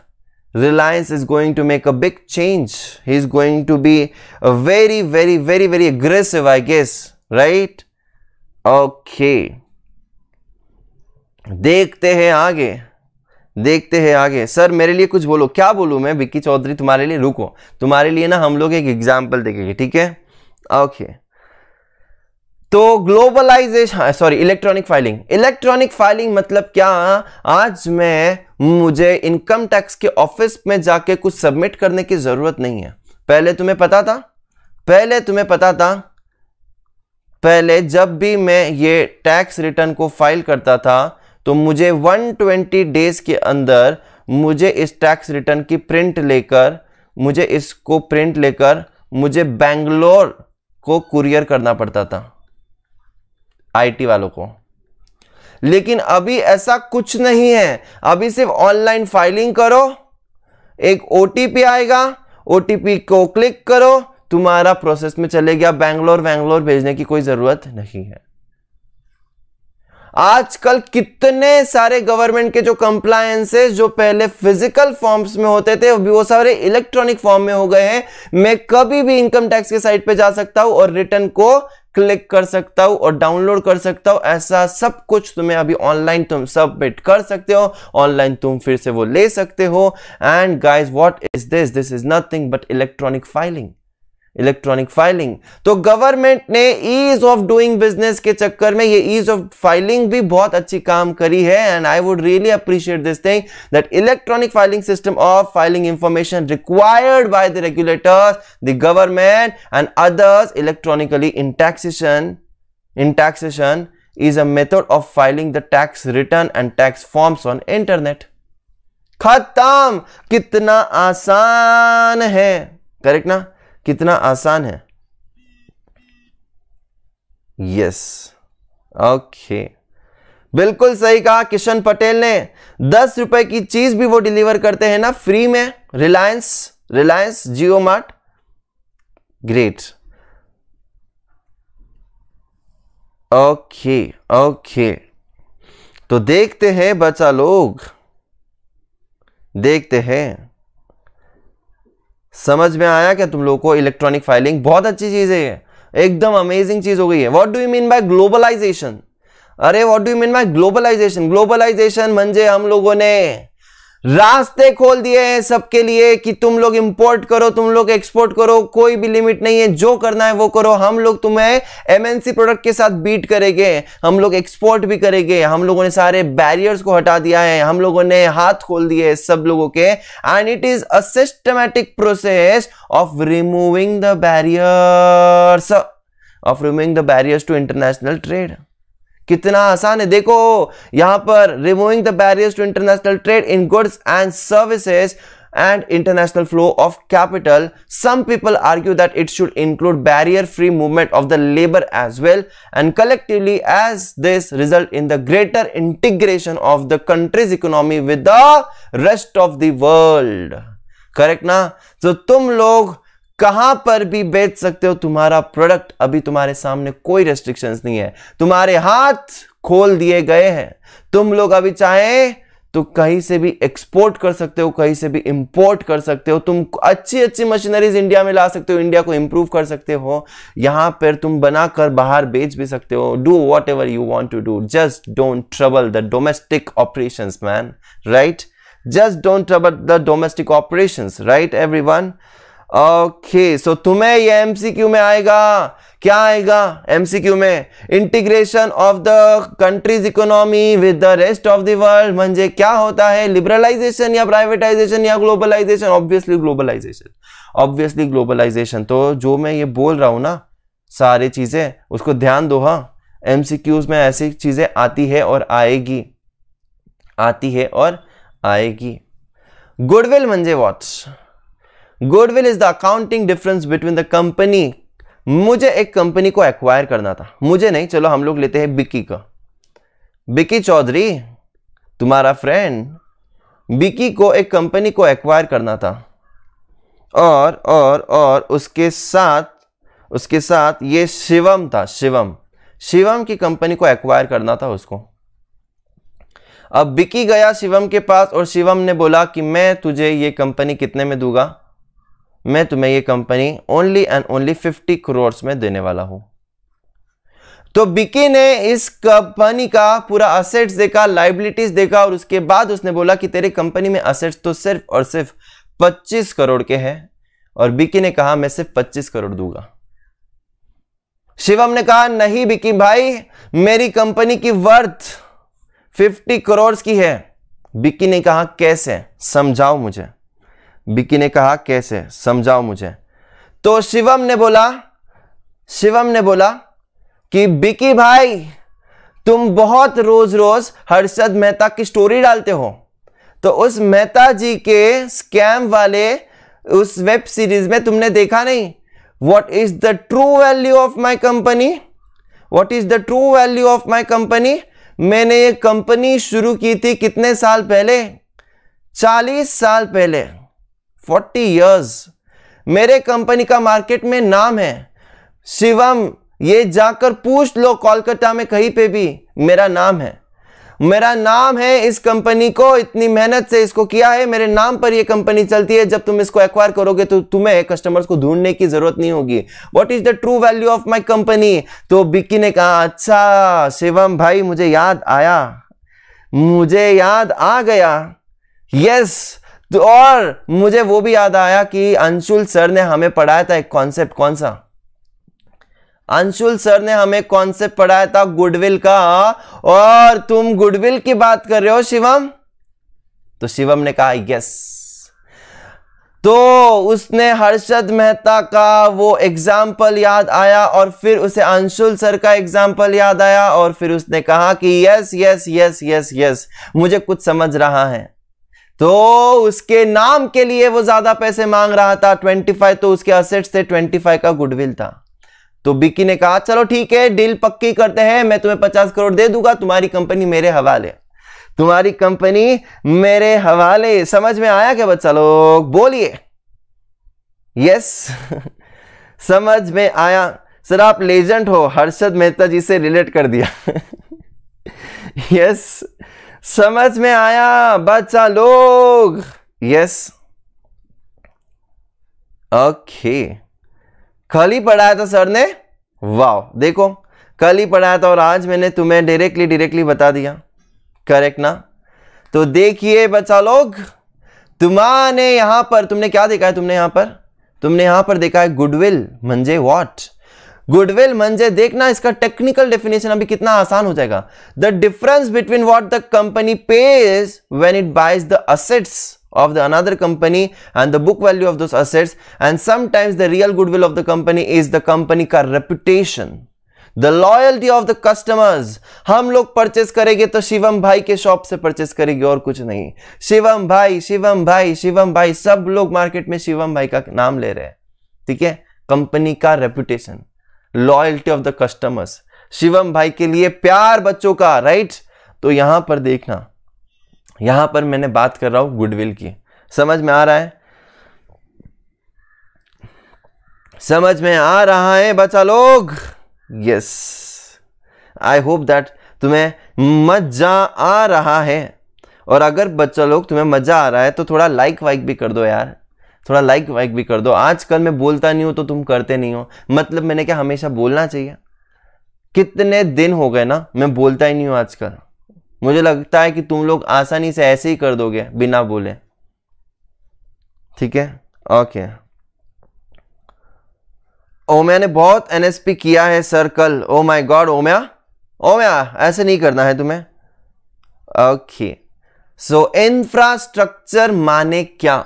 Reliance is going to make a big change. He's going to be a very, very, very, very aggressive, I guess, right? Okay. देखते हैं आगे देखते हैं आगे सर मेरे लिए कुछ बोलो क्या बोलूं मैं विक्की चौधरी तुम्हारे लिए रुको तुम्हारे लिए ना हम लोग एक एग्जांपल देखेंगे ठीक है ओके okay. तो globalisation sorry electronic filing electronic filing मतलब क्या आज मैं मुझे इनकम टैक्स के ऑफिस में जाके कुछ सबमिट करने की जरूरत नहीं है पहले तुम्हें पता था पहले तुम्हें पता था पहले जब भी मैं ये टैक्स रिटर्न को फाइल करता था तो मुझे 120 डेज के अंदर मुझे इस टैक्स रिटर्न की प्रिंट लेकर मुझे इसको प्रिंट लेकर मुझे बेंगलोर को कुरियर करना पड़ता था आईटी वालों को लेकिन अभी ऐसा कुछ नहीं है अभी सिर्फ ऑनलाइन फाइलिंग करो एक ओ आएगा ओटीपी को क्लिक करो तुम्हारा प्रोसेस में चले गया बैंगलोर बैंगलोर भेजने की कोई जरूरत नहीं है आजकल कितने सारे गवर्नमेंट के जो कंप्लायंसेस जो पहले फिजिकल फॉर्म्स में होते थे अभी वो सारे इलेक्ट्रॉनिक फॉर्म में हो गए हैं मैं कभी भी इनकम टैक्स के साइट पे जा सकता हूं और रिटर्न को क्लिक कर सकता हूँ और डाउनलोड कर सकता हूँ ऐसा सब कुछ तुम्हें अभी ऑनलाइन तुम सबमिट कर सकते हो ऑनलाइन तुम फिर से वो ले सकते हो and guys what is this this is nothing but electronic filing electronic filing तो गवर्नमेंट ने ईज ऑफ डूइंग बिजनेस के चक्कर में ये ईज ऑफ फाइलिंग भी बहुत अच्छी काम करी है and I would really appreciate this thing that electronic filing system of filing information required by the regulators the government and others electronically in taxation in taxation is a method of filing the tax return and tax forms on internet खत्म कितना आसान है correct ना कितना आसान है yes okay बिल्कुल सही कहा किशन पटेल ने दस रुपए की चीज भी वो डिलीवर करते हैं ना फ्री में Reliance Reliance Jio Mart great okay okay तो देखते हैं बच्चा लोग देखते हैं समझ में आया क्या तुम लोगों को इलेक्ट्रॉनिक फाइलिंग बहुत अच्छी चीज़ है ये एकदम अमेजिंग चीज़ हो गई है what do you mean by globalisation अरे what do you mean by globalisation globalisation मंजे हम लोगों ने रास्ते खोल दिए हैं सबके लिए कि तुम लोग इंपोर्ट करो तुम लोग एक्सपोर्ट करो कोई भी लिमिट नहीं है जो करना है वो करो हम लोग तुम्हें एमएनसी प्रोडक्ट के साथ बीट करेंगे हम लोग एक्सपोर्ट भी करेंगे हम लोगों ने सारे बैरियर्स को हटा दिया है हम लोगों ने हाथ खोल दिए है सब लोगों के and it is a systematic process of removing the barriers of removing the barriers to international trade कितना आसान है देखो यहां पर removing the barriers to international trade in goods and services and international flow of capital some people argue that it should include barrier free movement of the labour as well and collectively as this result in the greater integration of the countries economy with the rest of the world correct ना तो तुम लोग कहां पर भी बेच सकते हो तुम्हारा प्रोडक्ट अभी तुम्हारे सामने कोई रेस्ट्रिक्शंस नहीं है तुम्हारे हाथ खोल दिए गए हैं तुम लोग अभी चाहे तो कहीं से भी एक्सपोर्ट कर सकते हो कहीं से भी इंपोर्ट कर सकते हो तुम अच्छी अच्छी मशीनरीज इंडिया में ला सकते हो इंडिया को इंप्रूव कर सकते हो यहां पर तुम बनाकर बाहर बेच भी सकते हो do whatever you want to do just don't trouble the domestic operation man right just don't trouble the domestic operation right everyone okay so तुम्हें ये एमसीक्यू में आएगा क्या आएगा एमसीक्यू में integration of the countries economy with the rest of the world मंजे क्या होता है लिबरलाइजेशन या प्राइवेटाइजेशन या globalisation obviously globalisation obviously globalisation तो जो मैं ये बोल रहा हूं ना सारी चीजें उसको ध्यान दो हाँ एमसीक्यूज में ऐसी चीजें आती है और आएगी आती है और आएगी गुडविल मंजे what's goodwill is the accounting difference between the company मुझे एक कंपनी को एक्वायर करना था मुझे नहीं चलो हम लोग लेते हैं बिकी का बिकी चौधरी तुम्हारा फ्रेंड बिकी को एक कंपनी को एक्वायर करना था और और और उसके साथ उसके साथ ये शिवम था शिवम शिवम की कंपनी को एक्वायर करना था उसको अब बिकी गया शिवम के पास और शिवम ने बोला कि मैं तुझे ये कंपनी कितने में दूंगा मैं तुम्हें ये company only and only fifty crore में देने वाला हूं तो बिकी ने इस कंपनी का पूरा असेट्स देखा लाइबिलिटीज देखा और उसके बाद उसने बोला कि तेरे कंपनी में असेट्स तो सिर्फ और सिर्फ 25 करोड़ के हैं और बिकी ने कहा मैं सिर्फ 25 करोड़ दूंगा शिवम ने कहा नहीं बिकी भाई मेरी कंपनी की वर्थ 50 करोड़ की है बिकी ने कहा कैसे समझाओ मुझे बिकी ने कहा कैसे समझाओ मुझे तो शिवम ने बोला शिवम ने बोला कि बिकी भाई तुम बहुत रोज रोज हर्षद मेहता की स्टोरी डालते हो तो उस मेहता जी के स्कैम वाले उस वेब सीरीज में तुमने देखा नहीं what is the true value of my company what is the true value of my company मैंने ये कंपनी शुरू की थी कितने साल पहले चालीस साल पहले फोर्टी ईयर्स मेरे कंपनी का मार्केट में नाम है शिवम ये जाकर पूछ लो कोलकाता में कहीं पे भी मेरा नाम है मेरा नाम है इस कंपनी को इतनी मेहनत से इसको किया है मेरे नाम पर ये कंपनी चलती है जब तुम इसको एक्वायर करोगे तो तुम्हें कस्टमर्स को ढूंढने की जरूरत नहीं होगी what is the true value of my company तो बिक्की ने कहा अच्छा शिवम भाई मुझे याद आया मुझे याद आ गया यस yes, तो और मुझे वो भी याद आया कि अंशुल सर ने हमें पढ़ाया था एक कॉन्सेप्ट कौन सा अंशुल सर ने हमें कॉन्सेप्ट पढ़ाया था गुडविल का और तुम गुडविल की बात कर रहे हो शिवम तो शिवम ने कहा यस तो उसने हर्षद मेहता का वो एग्जाम्पल याद आया और फिर उसे अंशुल सर का एग्जाम्पल याद आया और फिर उसने कहा कि yes yes yes yes yes मुझे कुछ समझ रहा है तो उसके नाम के लिए वो ज्यादा पैसे मांग रहा था 25 तो उसके असेट्स थे 25 का गुडविल था तो बिक्की ने कहा चलो ठीक है डील पक्की करते हैं मैं तुम्हें 50 करोड़ दे दूंगा तुम्हारी कंपनी मेरे हवाले तुम्हारी कंपनी मेरे हवाले समझ में आया क्या बच्चा लोग बोलिए यस समझ में आया सर आप लेजेंड हो हर्षद मेहता जी से रिलेट कर दिया यस yes, समझ में आया बच्चा लोग यस ओके कल ही पढ़ाया था सर ने वाह देखो कल ही पढ़ाया था और आज मैंने तुम्हें डायरेक्टली डायरेक्टली बता दिया करेक्ट ना तो देखिए बच्चा लोग तुम्हारे यहां पर तुमने क्या देखा है तुमने यहां पर तुमने यहां पर देखा है गुडविल मंजे वॉट गुडविल मंजे देखना इसका टेक्निकल डेफिनेशन अभी कितना आसान हो जाएगा the difference between what the company pays when it buys the assets of the another company and the book value of those assets and sometimes the real goodwill of the company is the company का reputation the loyalty of the customers हम लोग purchase करेंगे तो शिवम भाई के shop से purchase करेंगे और कुछ नहीं शिवम भाई शिवम भाई शिवम भाई सब लोग मार्केट में शिवम भाई का नाम ले रहे हैं ठीक है कंपनी का reputation loyalty of the customers Shivam भाई के लिए प्यार बच्चों का राइट तो यहां पर देखना यहां पर मैंने बात कर रहा हूं गुडविल की समझ में आ रहा है समझ में आ रहा है बच्चा लोग यस आई होप दैट तुम्हें मजा आ रहा है और अगर बच्चा लोग तुम्हें मजा आ रहा है तो थोड़ा लाइक वाइक भी कर दो यार थोड़ा लाइक वाइक भी कर दो आजकल मैं बोलता नहीं हूँ तो तुम करते नहीं हो मतलब मैंने क्या हमेशा बोलना चाहिए कितने दिन हो गए ना मैं बोलता ही नहीं हूँ आजकल मुझे लगता है कि तुम लोग आसानी से ऐसे ही कर दोगे बिना बोले ठीक है ओके ओम्या ने बहुत एनएसपी किया है सर कल ओ माय गॉड ओम्या ओम्या ऐसे नहीं करना है तुम्हें ओके सो इंफ्रास्ट्रक्चर माने क्या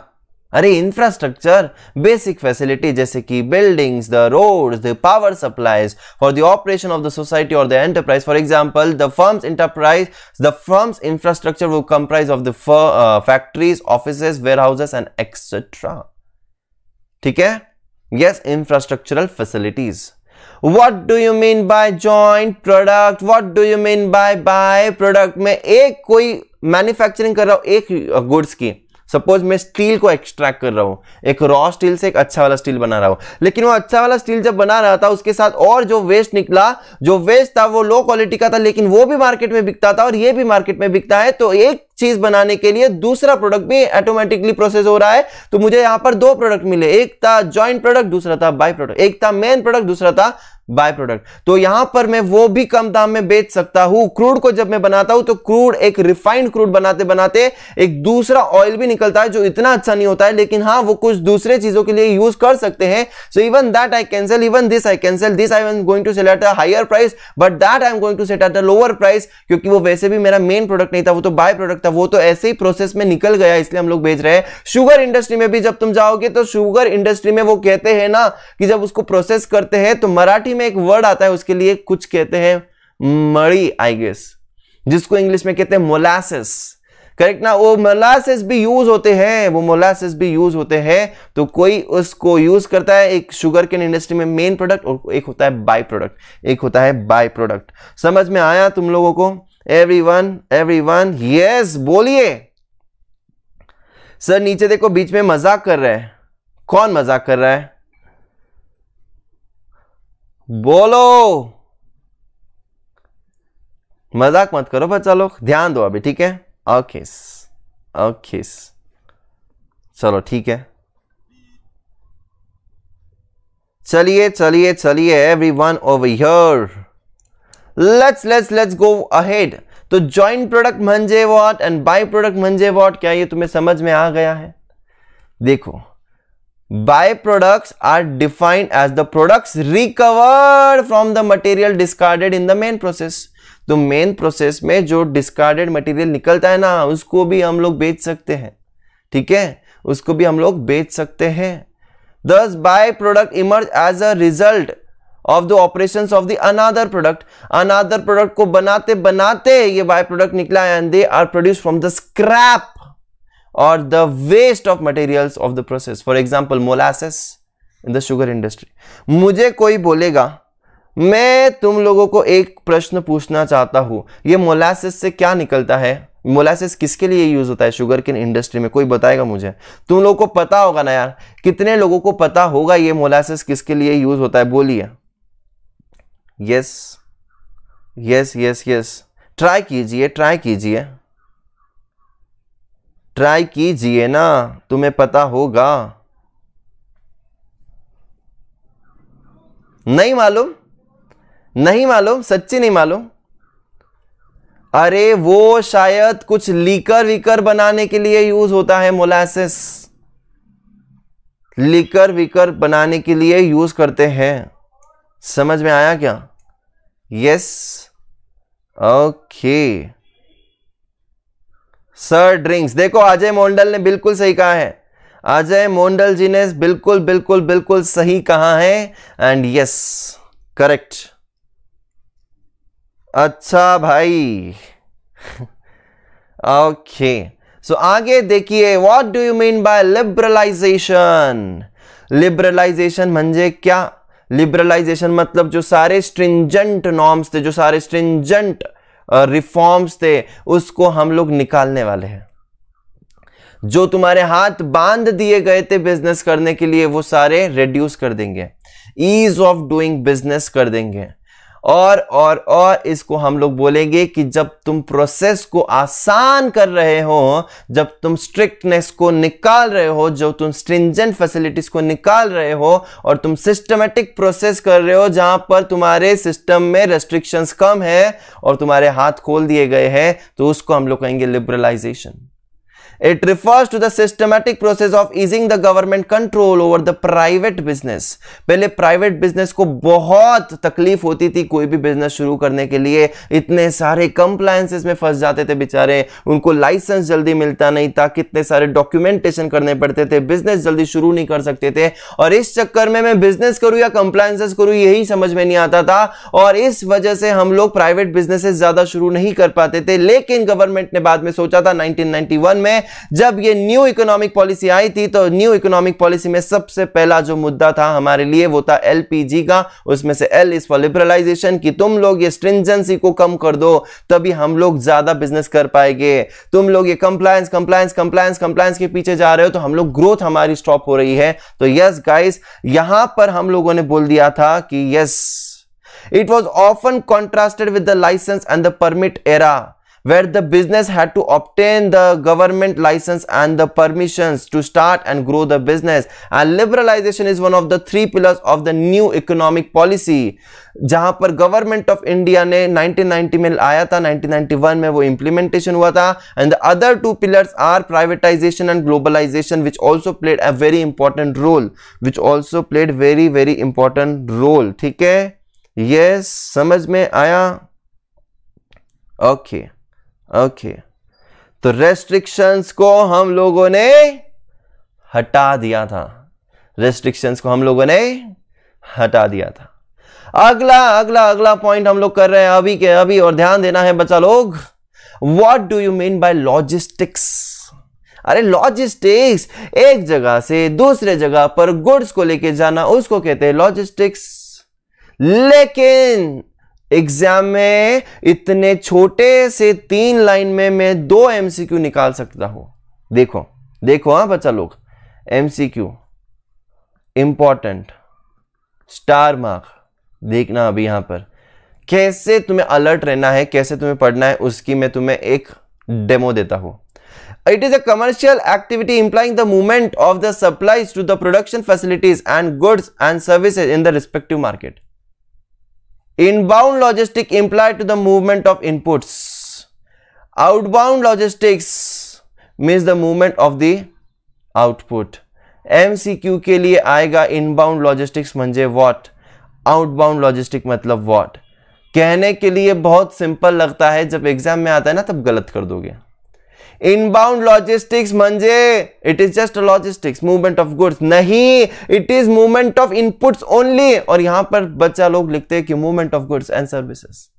अरे इंफ्रास्ट्रक्चर बेसिक फैसिलिटी जैसे कि buildings the roads the power supplies for the operation of the society और the enterprise for example the firms enterprise the firms infrastructure वो comprise of the factories office warehouses and etcetera ठीक है yes infrastructural facilities What do you mean by joint product? What do you mean by by product? में एक कोई manufacturing कर रहा हूं एक गुड्स uh, की सपोज मैं स्टील को एक्सट्रैक्ट कर रहा हूँ एक रॉ स्टील से एक अच्छा वाला स्टील बना रहा हूँ लेकिन वो अच्छा वाला स्टील जब बना रहा था उसके साथ और जो वेस्ट निकला जो वेस्ट था वो लो क्वालिटी का था लेकिन वो भी मार्केट में बिकता था और ये भी मार्केट में बिकता है तो एक चीज बनाने के लिए दूसरा प्रोडक्ट भी ऑटोमेटिकली प्रोसेस हो रहा है तो मुझे यहां पर दो प्रोडक्ट मिले एक था ज्वाइंट प्रोडक्ट दूसरा था बाय प्रोडक्ट एक था मेन प्रोडक्ट दूसरा था बाय प्रोडक्ट तो यहां पर मैं वो भी कम दाम में बेच सकता हूं क्रूड को जब मैं बनाता हूं तो क्रूड एक रिफाइंड क्रूड बनाते बनाते एक दूसरा ऑयल भी निकलता है जो इतना अच्छा नहीं होता है लेकिन हाँ वो कुछ दूसरे चीजों के लिए यूज कर सकते हैं so even that I cancel even this I cancel this I am going to sell at a higher price but that I am going to set at a lower price क्योंकि वो वैसे भी मेरा main product नहीं था वो तो by product था वो तो ऐसे ही प्रोसेस में निकल गया इसलिए हम लोग भेज रहे हैं शुगर इंडस्ट्री में भी जब तुम जाओगे तो शुगर इंडस्ट्री में वो कहते हैं ना कि जब उसको प्रोसेस करते हैं तो मराठी में एक वर्ड आता है उसके लिए कुछ कहते हैं मड़ी आई गेस जिसको इंग्लिश में कहते हैं मोलासिस करेक्ट ना वो मोलासिस भी यूज होते हैं वो मोलासिस भी यूज होते हैं तो कोई उसको यूज करता है एक शुगर केन इंडस्ट्री में मेन प्रोडक्ट और एक होता है बाय प्रोडक्ट एक होता है बाय प्रोडक्ट समझ में आया तुम लोगों को everyone everyone yes बोलिए सर नीचे देखो बीच में मजाक कर रहा है कौन मजाक कर रहा है बोलो मजाक मत करो बच्चा लोग ध्यान दो अभी ठीक है ओके ओके चलो ठीक है चलिए चलिए चलिए everyone over here let's let's let's go ahead तो जॉइंट प्रोडक्ट मंजे वॉट एंड बाय प्रोडक्ट मंजे वॉट क्या ये तुम्हें समझ में आ गया है देखो by products are defined as the products recovered from the material discarded in the main process तो मेन प्रोसेस में जो डिस्कार्डेड मटेरियल निकलता है ना उसको भी हम लोग बेच सकते हैं ठीक है उसको भी हम लोग बेच सकते हैं thus by product emerge as a result of the operation of the another product another product को बनाते बनाते ये बाय प्रोडक्ट निकला and they are produce from the scrap और the waste of materials of the process for example molasses in the sugar industry मुझे कोई बोलेगा मैं तुम लोगों को एक प्रश्न पूछना चाहता हूँ ये मोलासेस से क्या निकलता है मोलासेस किसके लिए यूज होता है शुगर किन इंडस्ट्री में कोई बताएगा मुझे तुम लोगों को पता होगा ना यार कितने लोगों को पता होगा ये मोलासेस किसके लिए यूज होता है बोलिए yes yes yes yes try कीजिए ट्राई कीजिए ट्राई कीजिए ना तुम्हें पता होगा नहीं मालूम नहीं मालूम सच्ची नहीं मालूम अरे वो शायद कुछ लीकर विकर बनाने के लिए यूज होता है मोलासिस लीकर विकर बनाने के लिए यूज करते हैं समझ में आया क्या यस ओके सर ड्रिंक्स देखो अजय मोंडल ने बिल्कुल सही कहा है अजय मोंडल जी ने बिल्कुल बिल्कुल बिल्कुल सही कहा है एंड यस करेक्ट अच्छा भाई ओके सो आगे देखिए what do you mean by liberalisation liberalisation मंजे क्या लिबरलाइजेशन मतलब जो सारे स्ट्रिंजेंट नॉर्म्स थे जो सारे स्ट्रिंजेंट रिफॉर्म्स थे उसको हम लोग निकालने वाले हैं जो तुम्हारे हाथ बांध दिए गए थे बिजनेस करने के लिए वो सारे रिड्यूस कर देंगे ईज ऑफ डूइंग बिजनेस कर देंगे और और और इसको हम लोग बोलेंगे कि जब तुम प्रोसेस को आसान कर रहे हो जब तुम स्ट्रिक्टनेस को निकाल रहे हो जब तुम स्ट्रिंजेंट फैसिलिटीज को निकाल रहे हो और तुम सिस्टमेटिक प्रोसेस कर रहे हो जहां पर तुम्हारे सिस्टम में रेस्ट्रिक्शंस कम है और तुम्हारे हाथ खोल दिए गए हैं तो उसको हम लोग कहेंगे liberalisation it refers to the systematic process of easing the government control over the private business. पहले प्राइवेट बिजनेस को बहुत तकलीफ होती थी कोई भी बिजनेस शुरू करने के लिए इतने सारे compliances में फंस जाते थे बेचारे उनको लाइसेंस जल्दी मिलता नहीं था कितने सारे डॉक्यूमेंटेशन करने पड़ते थे बिजनेस जल्दी शुरू नहीं कर सकते थे और इस चक्कर में मैं बिजनेस करूँ या कंप्लायसेस करूँ यही समझ में नहीं आता था और इस वजह से हम लोग प्राइवेट बिजनेसेस ज़्यादा शुरू नहीं कर पाते थे लेकिन गवर्नमेंट ने बाद में सोचा था 1991 में जब ये न्यू इकोनॉमिक पॉलिसी आई थी तो न्यू इकोनॉमिक पॉलिसी में सबसे पहला जो मुद्दा था हमारे लिए वो था एलपीजी का उसमें से एल इज फॉर लिबरलाइजेशन कि तुम लोग ये स्ट्रिंजेंसी को कम कर दो तभी हम लोग ज्यादा बिजनेस कर पाएंगे तुम लोग ये कंप्लायंस कंप्लायंस कंप्लायंस कंप्लायंस के पीछे जा रहे हो तो हम लोग ग्रोथ हमारी स्टॉप हो रही है तो यस गाइस यहां पर हम लोगों ने बोल दिया था कि yes it was often contrasted with the licence and the permit era where the business had to obtain the government license and the permissions to start and grow the business and liberalization is one of the three pillars of the new economic policy जहां पर government of India ने 1990 में आया था 1991 में वो implementation हुआ था and the other two pillars are privatisation and globalisation which also played a very important role which also played very very important role ठीक है ये समझ में आया ओके okay. ओके तो रेस्ट्रिक्शंस को हम लोगों ने हटा दिया था रेस्ट्रिक्शंस को हम लोगों ने हटा दिया था अगला अगला अगला पॉइंट हम लोग कर रहे हैं अभी के अभी और ध्यान देना है बच्चा लोग what do you mean by logistics अरे लॉजिस्टिक्स एक जगह से दूसरे जगह पर गुड्स को लेके जाना उसको कहते हैं लॉजिस्टिक्स लेकिन एग्जाम में इतने छोटे से तीन लाइन में मैं दो एमसीक्यू निकाल सकता हूं देखो देखो हा बच्चा लोग एमसीक्यू इंपॉर्टेंट स्टार मार्क देखना अभी यहां पर कैसे तुम्हें अलर्ट रहना है कैसे तुम्हें पढ़ना है उसकी मैं तुम्हें एक डेमो देता हूं it is a commercial activity implying the movement of the supplies to the production facilities and goods and services in the respective market inbound logistic imply to the movement of inputs outbound logistics means the movement of the output mcq के लिए आएगा inbound logistics मंजे what outbound logistic मतलब what कहने के लिए बहुत simple लगता है जब एग्जाम में आता है ना तब गलत कर दोगे इनबाउंड लॉजिस्टिक्स मंजे it is just logistics movement of goods नहीं it is movement of inputs only और यहां पर बच्चा लोग लिखते हैं कि movement of goods and services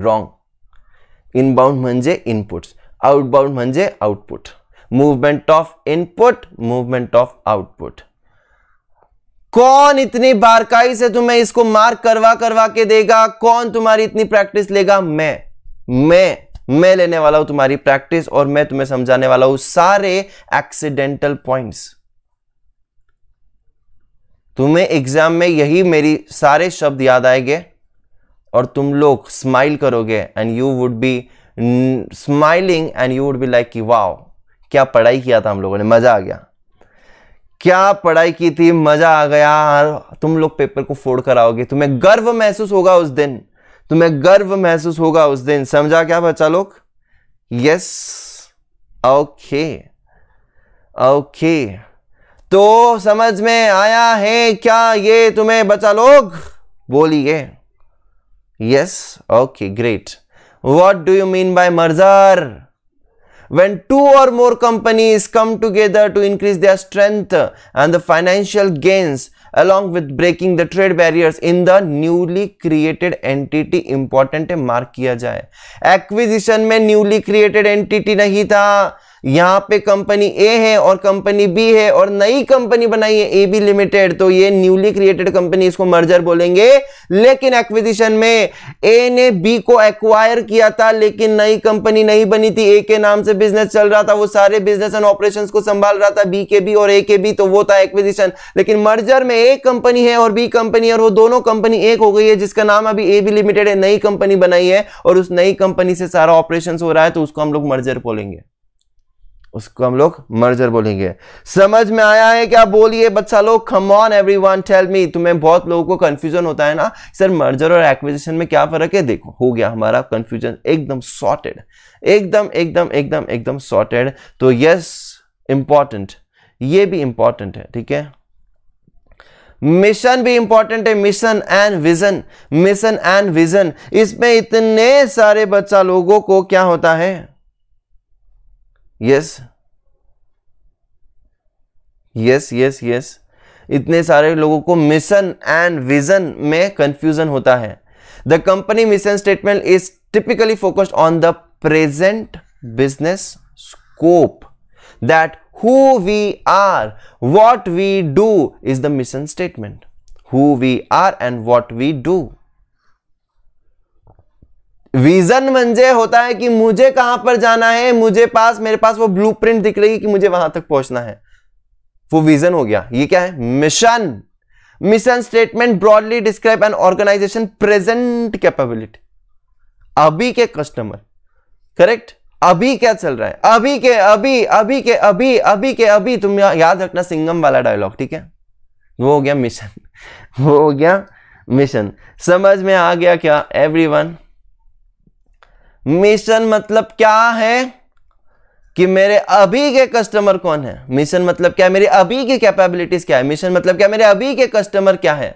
wrong inbound मंजे इनपुट्स आउटबाउंड मंजे output movement of input movement of output कौन इतनी बारकाई से तुम्हें इसको मार्क करवा करवा के देगा कौन तुम्हारी इतनी प्रैक्टिस लेगा मैं मैं मैं लेने वाला हूं तुम्हारी प्रैक्टिस और मैं तुम्हें समझाने वाला हूं सारे एक्सीडेंटल पॉइंट्स तुम्हें एग्जाम में यही मेरी सारे शब्द याद आएंगे और तुम लोग स्माइल करोगे and you would be smiling and you would be like कि वाओ क्या पढ़ाई किया था हम लोगों ने मजा आ गया क्या पढ़ाई की थी मजा आ गया तुम लोग पेपर को फोड़ कर आओगे तुम्हें गर्व महसूस होगा उस दिन तुम्हें गर्व महसूस होगा उस दिन समझा क्या बच्चा लोग यस ओके ओके तो समझ में आया है क्या ये तुम्हें बच्चा लोग बोलिए yes okay great what do you mean by merger when two or more companies come together to increase their strength and the financial gains along with breaking the trade barriers in the newly created entity important है mark किया जाए acquisition में newly created entity नहीं था यहां पे company ए है और कंपनी बी है और नई कंपनी बनाई है ए बी लिमिटेड तो ये न्यूली क्रिएटेड कंपनी इसको मर्जर बोलेंगे लेकिन एक्विजिशन में ए ने बी को एक्वायर किया था लेकिन नई कंपनी नहीं बनी थी ए के नाम से बिजनेस चल रहा था वो सारे बिजनेस एंड ऑपरेशंस को संभाल रहा था बी के बी और ए के बी तो वो था एक्विजिशन लेकिन मर्जर में ए कंपनी है और बी कंपनी है और वो दोनों कंपनी एक हो गई है जिसका नाम अभी ए बी लिमिटेड है नई कंपनी बनाई है और उस नई कंपनी से सारा ऑपरेशन हो रहा है तो उसको हम लोग मर्जर बोलेंगे उसको हम लोग मर्जर बोलेंगे समझ में आया है क्या बोलिए बच्चा लोग come on everyone tell me तुम्हें बहुत लोगों को कंफ्यूजन होता है ना सर मर्जर और एक्विजिशन में क्या फर्क है देखो हो गया हमारा कंफ्यूजन एकदम सॉर्टेड एकदम एकदम एकदम एकदम सॉर्टेड तो यस इंपॉर्टेंट ये भी इंपॉर्टेंट है ठीक है मिशन भी इंपॉर्टेंट है mission and vision mission and vision इसमें इतने सारे बच्चा लोगों को क्या होता है यस यस यस यस इतने सारे लोगों को मिशन एंड विजन में कंफ्यूजन होता है the company mission statement is typically focused on the present business scope that who we are what we do is the mission statement who we are and what we do vision मंजे होता है कि मुझे कहां पर जाना है मुझे पास मेरे पास वो ब्लूप्रिंट दिख रही है कि मुझे वहां तक पहुंचना है वो विजन हो गया ये क्या है mission mission statement broadly describe an organisation present capability अभी के कस्टमर करेक्ट अभी क्या चल रहा है अभी के अभी अभी के अभी अभी के अभी तुम या, याद रखना सिंगम वाला डायलॉग ठीक है वो हो गया मिशन वो हो गया मिशन समझ में आ गया क्या एवरीवन मिशन मतलब क्या है कि मेरे अभी के कस्टमर कौन है मिशन मतलब क्या है मेरी अभी की कैपेबिलिटीज क्या है मिशन मतलब क्या मेरे अभी के कस्टमर क्या है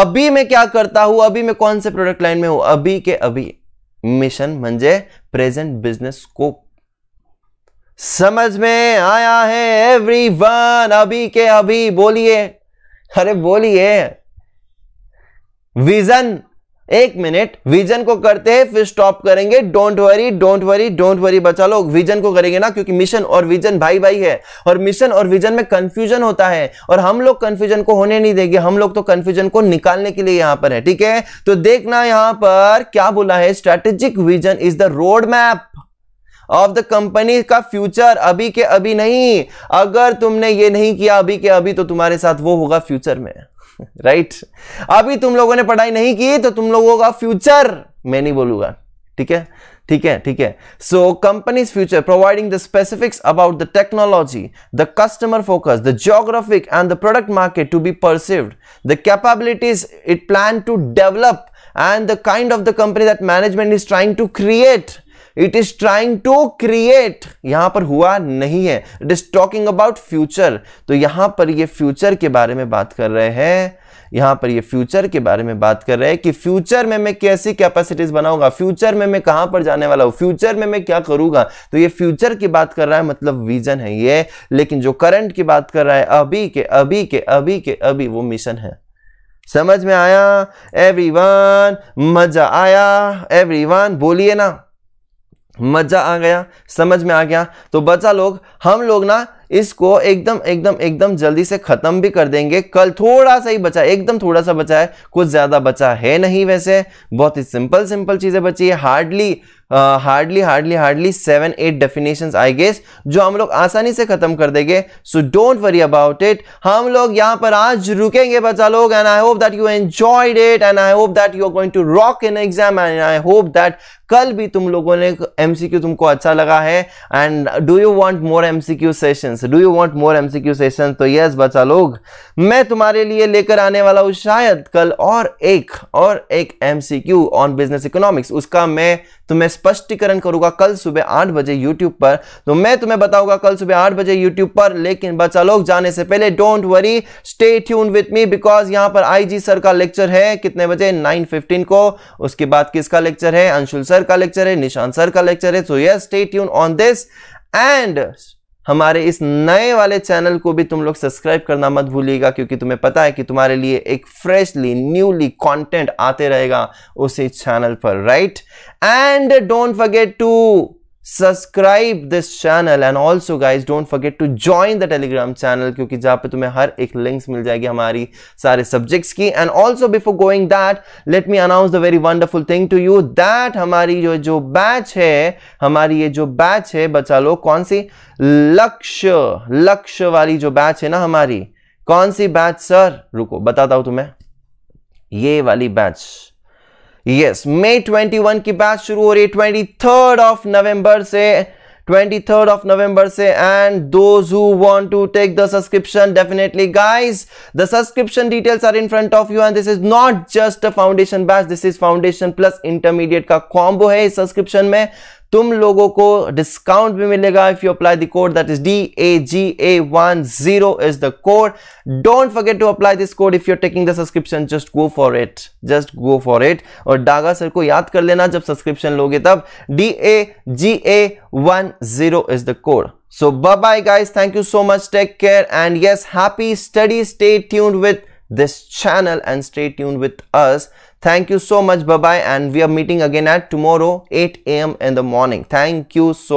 अभी मैं क्या करता हूं अभी मैं कौन से प्रोडक्ट लाइन में हूं अभी के अभी मिशन मंजे प्रेजेंट बिजनेस स्कोप समझ में आया है एवरीवन अभी के अभी बोलिए अरे बोलिए विजन एक मिनट विजन को करते हैं फिर स्टॉप करेंगे don't worry don't worry don't worry बचा लोग विजन को करेंगे ना क्योंकि मिशन और विजन भाई भाई है और मिशन और विजन में कंफ्यूजन होता है और हम लोग कंफ्यूजन को होने नहीं देंगे हम लोग तो कंफ्यूजन को निकालने के लिए यहां पर है ठीक है तो देखना यहां पर क्या बोला है strategic vision is the road map of the company का फ्यूचर अभी के अभी नहीं अगर तुमने ये नहीं किया अभी के अभी तो तुम्हारे साथ वो होगा फ्यूचर में राइट अभी तुम लोगों ने पढ़ाई नहीं की तो तुम लोगों का फ्यूचर मैं नहीं बोलूंगा ठीक है ठीक है ठीक है so company's future providing the specifics about the technology the customer focus the geographic and the product market to be perceived the capabilities it plan to develop and the kind of the company that management is trying to create it is trying to create यहां पर हुआ नहीं है it is talking about future तो यहां पर ये future के बारे में बात कर रहे हैं यहां पर ये फ्यूचर के बारे में बात कर रहे हैं कि फ्यूचर में मैं कैसी कैपेसिटीज बनाऊंगा फ्यूचर में मैं कहां पर जाने वाला हूं फ्यूचर में मैं क्या करूंगा तो ये फ्यूचर की बात कर रहा है मतलब विजन है ये लेकिन जो करंट की बात कर रहा है अभी के अभी के अभी के अभी वो मिशन है समझ में आया एवरीवन मजा आया एवरीवन बोलिए ना मजा आ गया समझ में आ गया तो बच्चा लोग हम लोग ना इसको एकदम एकदम एकदम जल्दी से ख़त्म भी कर देंगे कल थोड़ा सा ही बचा है एकदम थोड़ा सा बचा है कुछ ज़्यादा बचा है नहीं वैसे बहुत ही सिंपल सिंपल चीज़ें बची है hardly hardly hardly hardly seven eight definition I guess जो हम लोग आसानी से खत्म कर देंगे so don't worry about it हम लोग यहां पर आज रुकेंगे बचा लोग and I hope that you enjoyed it and I hope that you are going to rock in exam and I hope that कल भी तुम लोगों ने एमसीक्यू तुमको अच्छा लगा है and do you want more MCQ session sessions do you want more MCQ sessions तो यस बच्चा लोग मैं तुम्हारे लिए लेकर आने वाला हूँ शायद कल और एक और एक एमसीक्यू ऑन बिजनेस इकोनॉमिक्स उसका मैं तुम्हें स्पष्टीकरण करूंगा कल सुबह आठ बजे यूट्यूब पर तो मैं तुम्हें बताऊंगा कल सुबह आठ बजे यूट्यूब पर लेकिन बच्चा लोग जाने से पहले don't worry stay tune with me because यहां पर आईजी सर का लेक्चर है कितने बजे 9:15 को उसके बाद किसका लेक्चर है अंशुल सर का लेक्चर है निशान सर का लेक्चर है so yes stay tune on this and हमारे इस नए वाले चैनल को भी तुम लोग सब्सक्राइब करना मत भूलिएगा क्योंकि तुम्हें पता है कि तुम्हारे लिए एक फ्रेशली न्यूली कंटेंट आते रहेगा उसी चैनल पर right and don't forget to subscribe this channel and also guys don't forget to join the Telegram channel क्योंकि जहां पे तुम्हें हर एक लिंक्स मिल जाएगी हमारी सारे सब्जेक्ट्स की and also before going that let me announce the very wonderful thing to you that हमारी जो जो बैच है हमारी ये जो बैच है बचा लो कौन सी लक्ष्य लक्ष्य वाली जो बैच है ना हमारी कौन सी बैच सर रुको बताता हूं तुम्हें ये वाली बैच यस मई 21 की बैच शुरू हो रही है ट्वेंटी थर्ड ऑफ नवंबर से ट्वेंटी थर्ड ऑफ नवंबर से and those who want to take the subscription definitely guys the subscription details are in front of you and this is not just a foundation batch this is foundation plus intermediate का combo है इस subscription में तुम लोगों को discount भी मिलेगा if you apply the code that is D A G A one zero is the code don't forget to apply this code if you are taking the subscription just go for it just go for it और Daga sir को याद कर लेना जब subscription लोगे तब D A G A one zero is the code so bye bye guys. Thank you so much. Take care. And yes, happy study. Stay tuned with this channel and stay tuned with us. Thank you so much. Bye bye. And we are meeting again at tomorrow 8 a.m. in the morning. Thank you so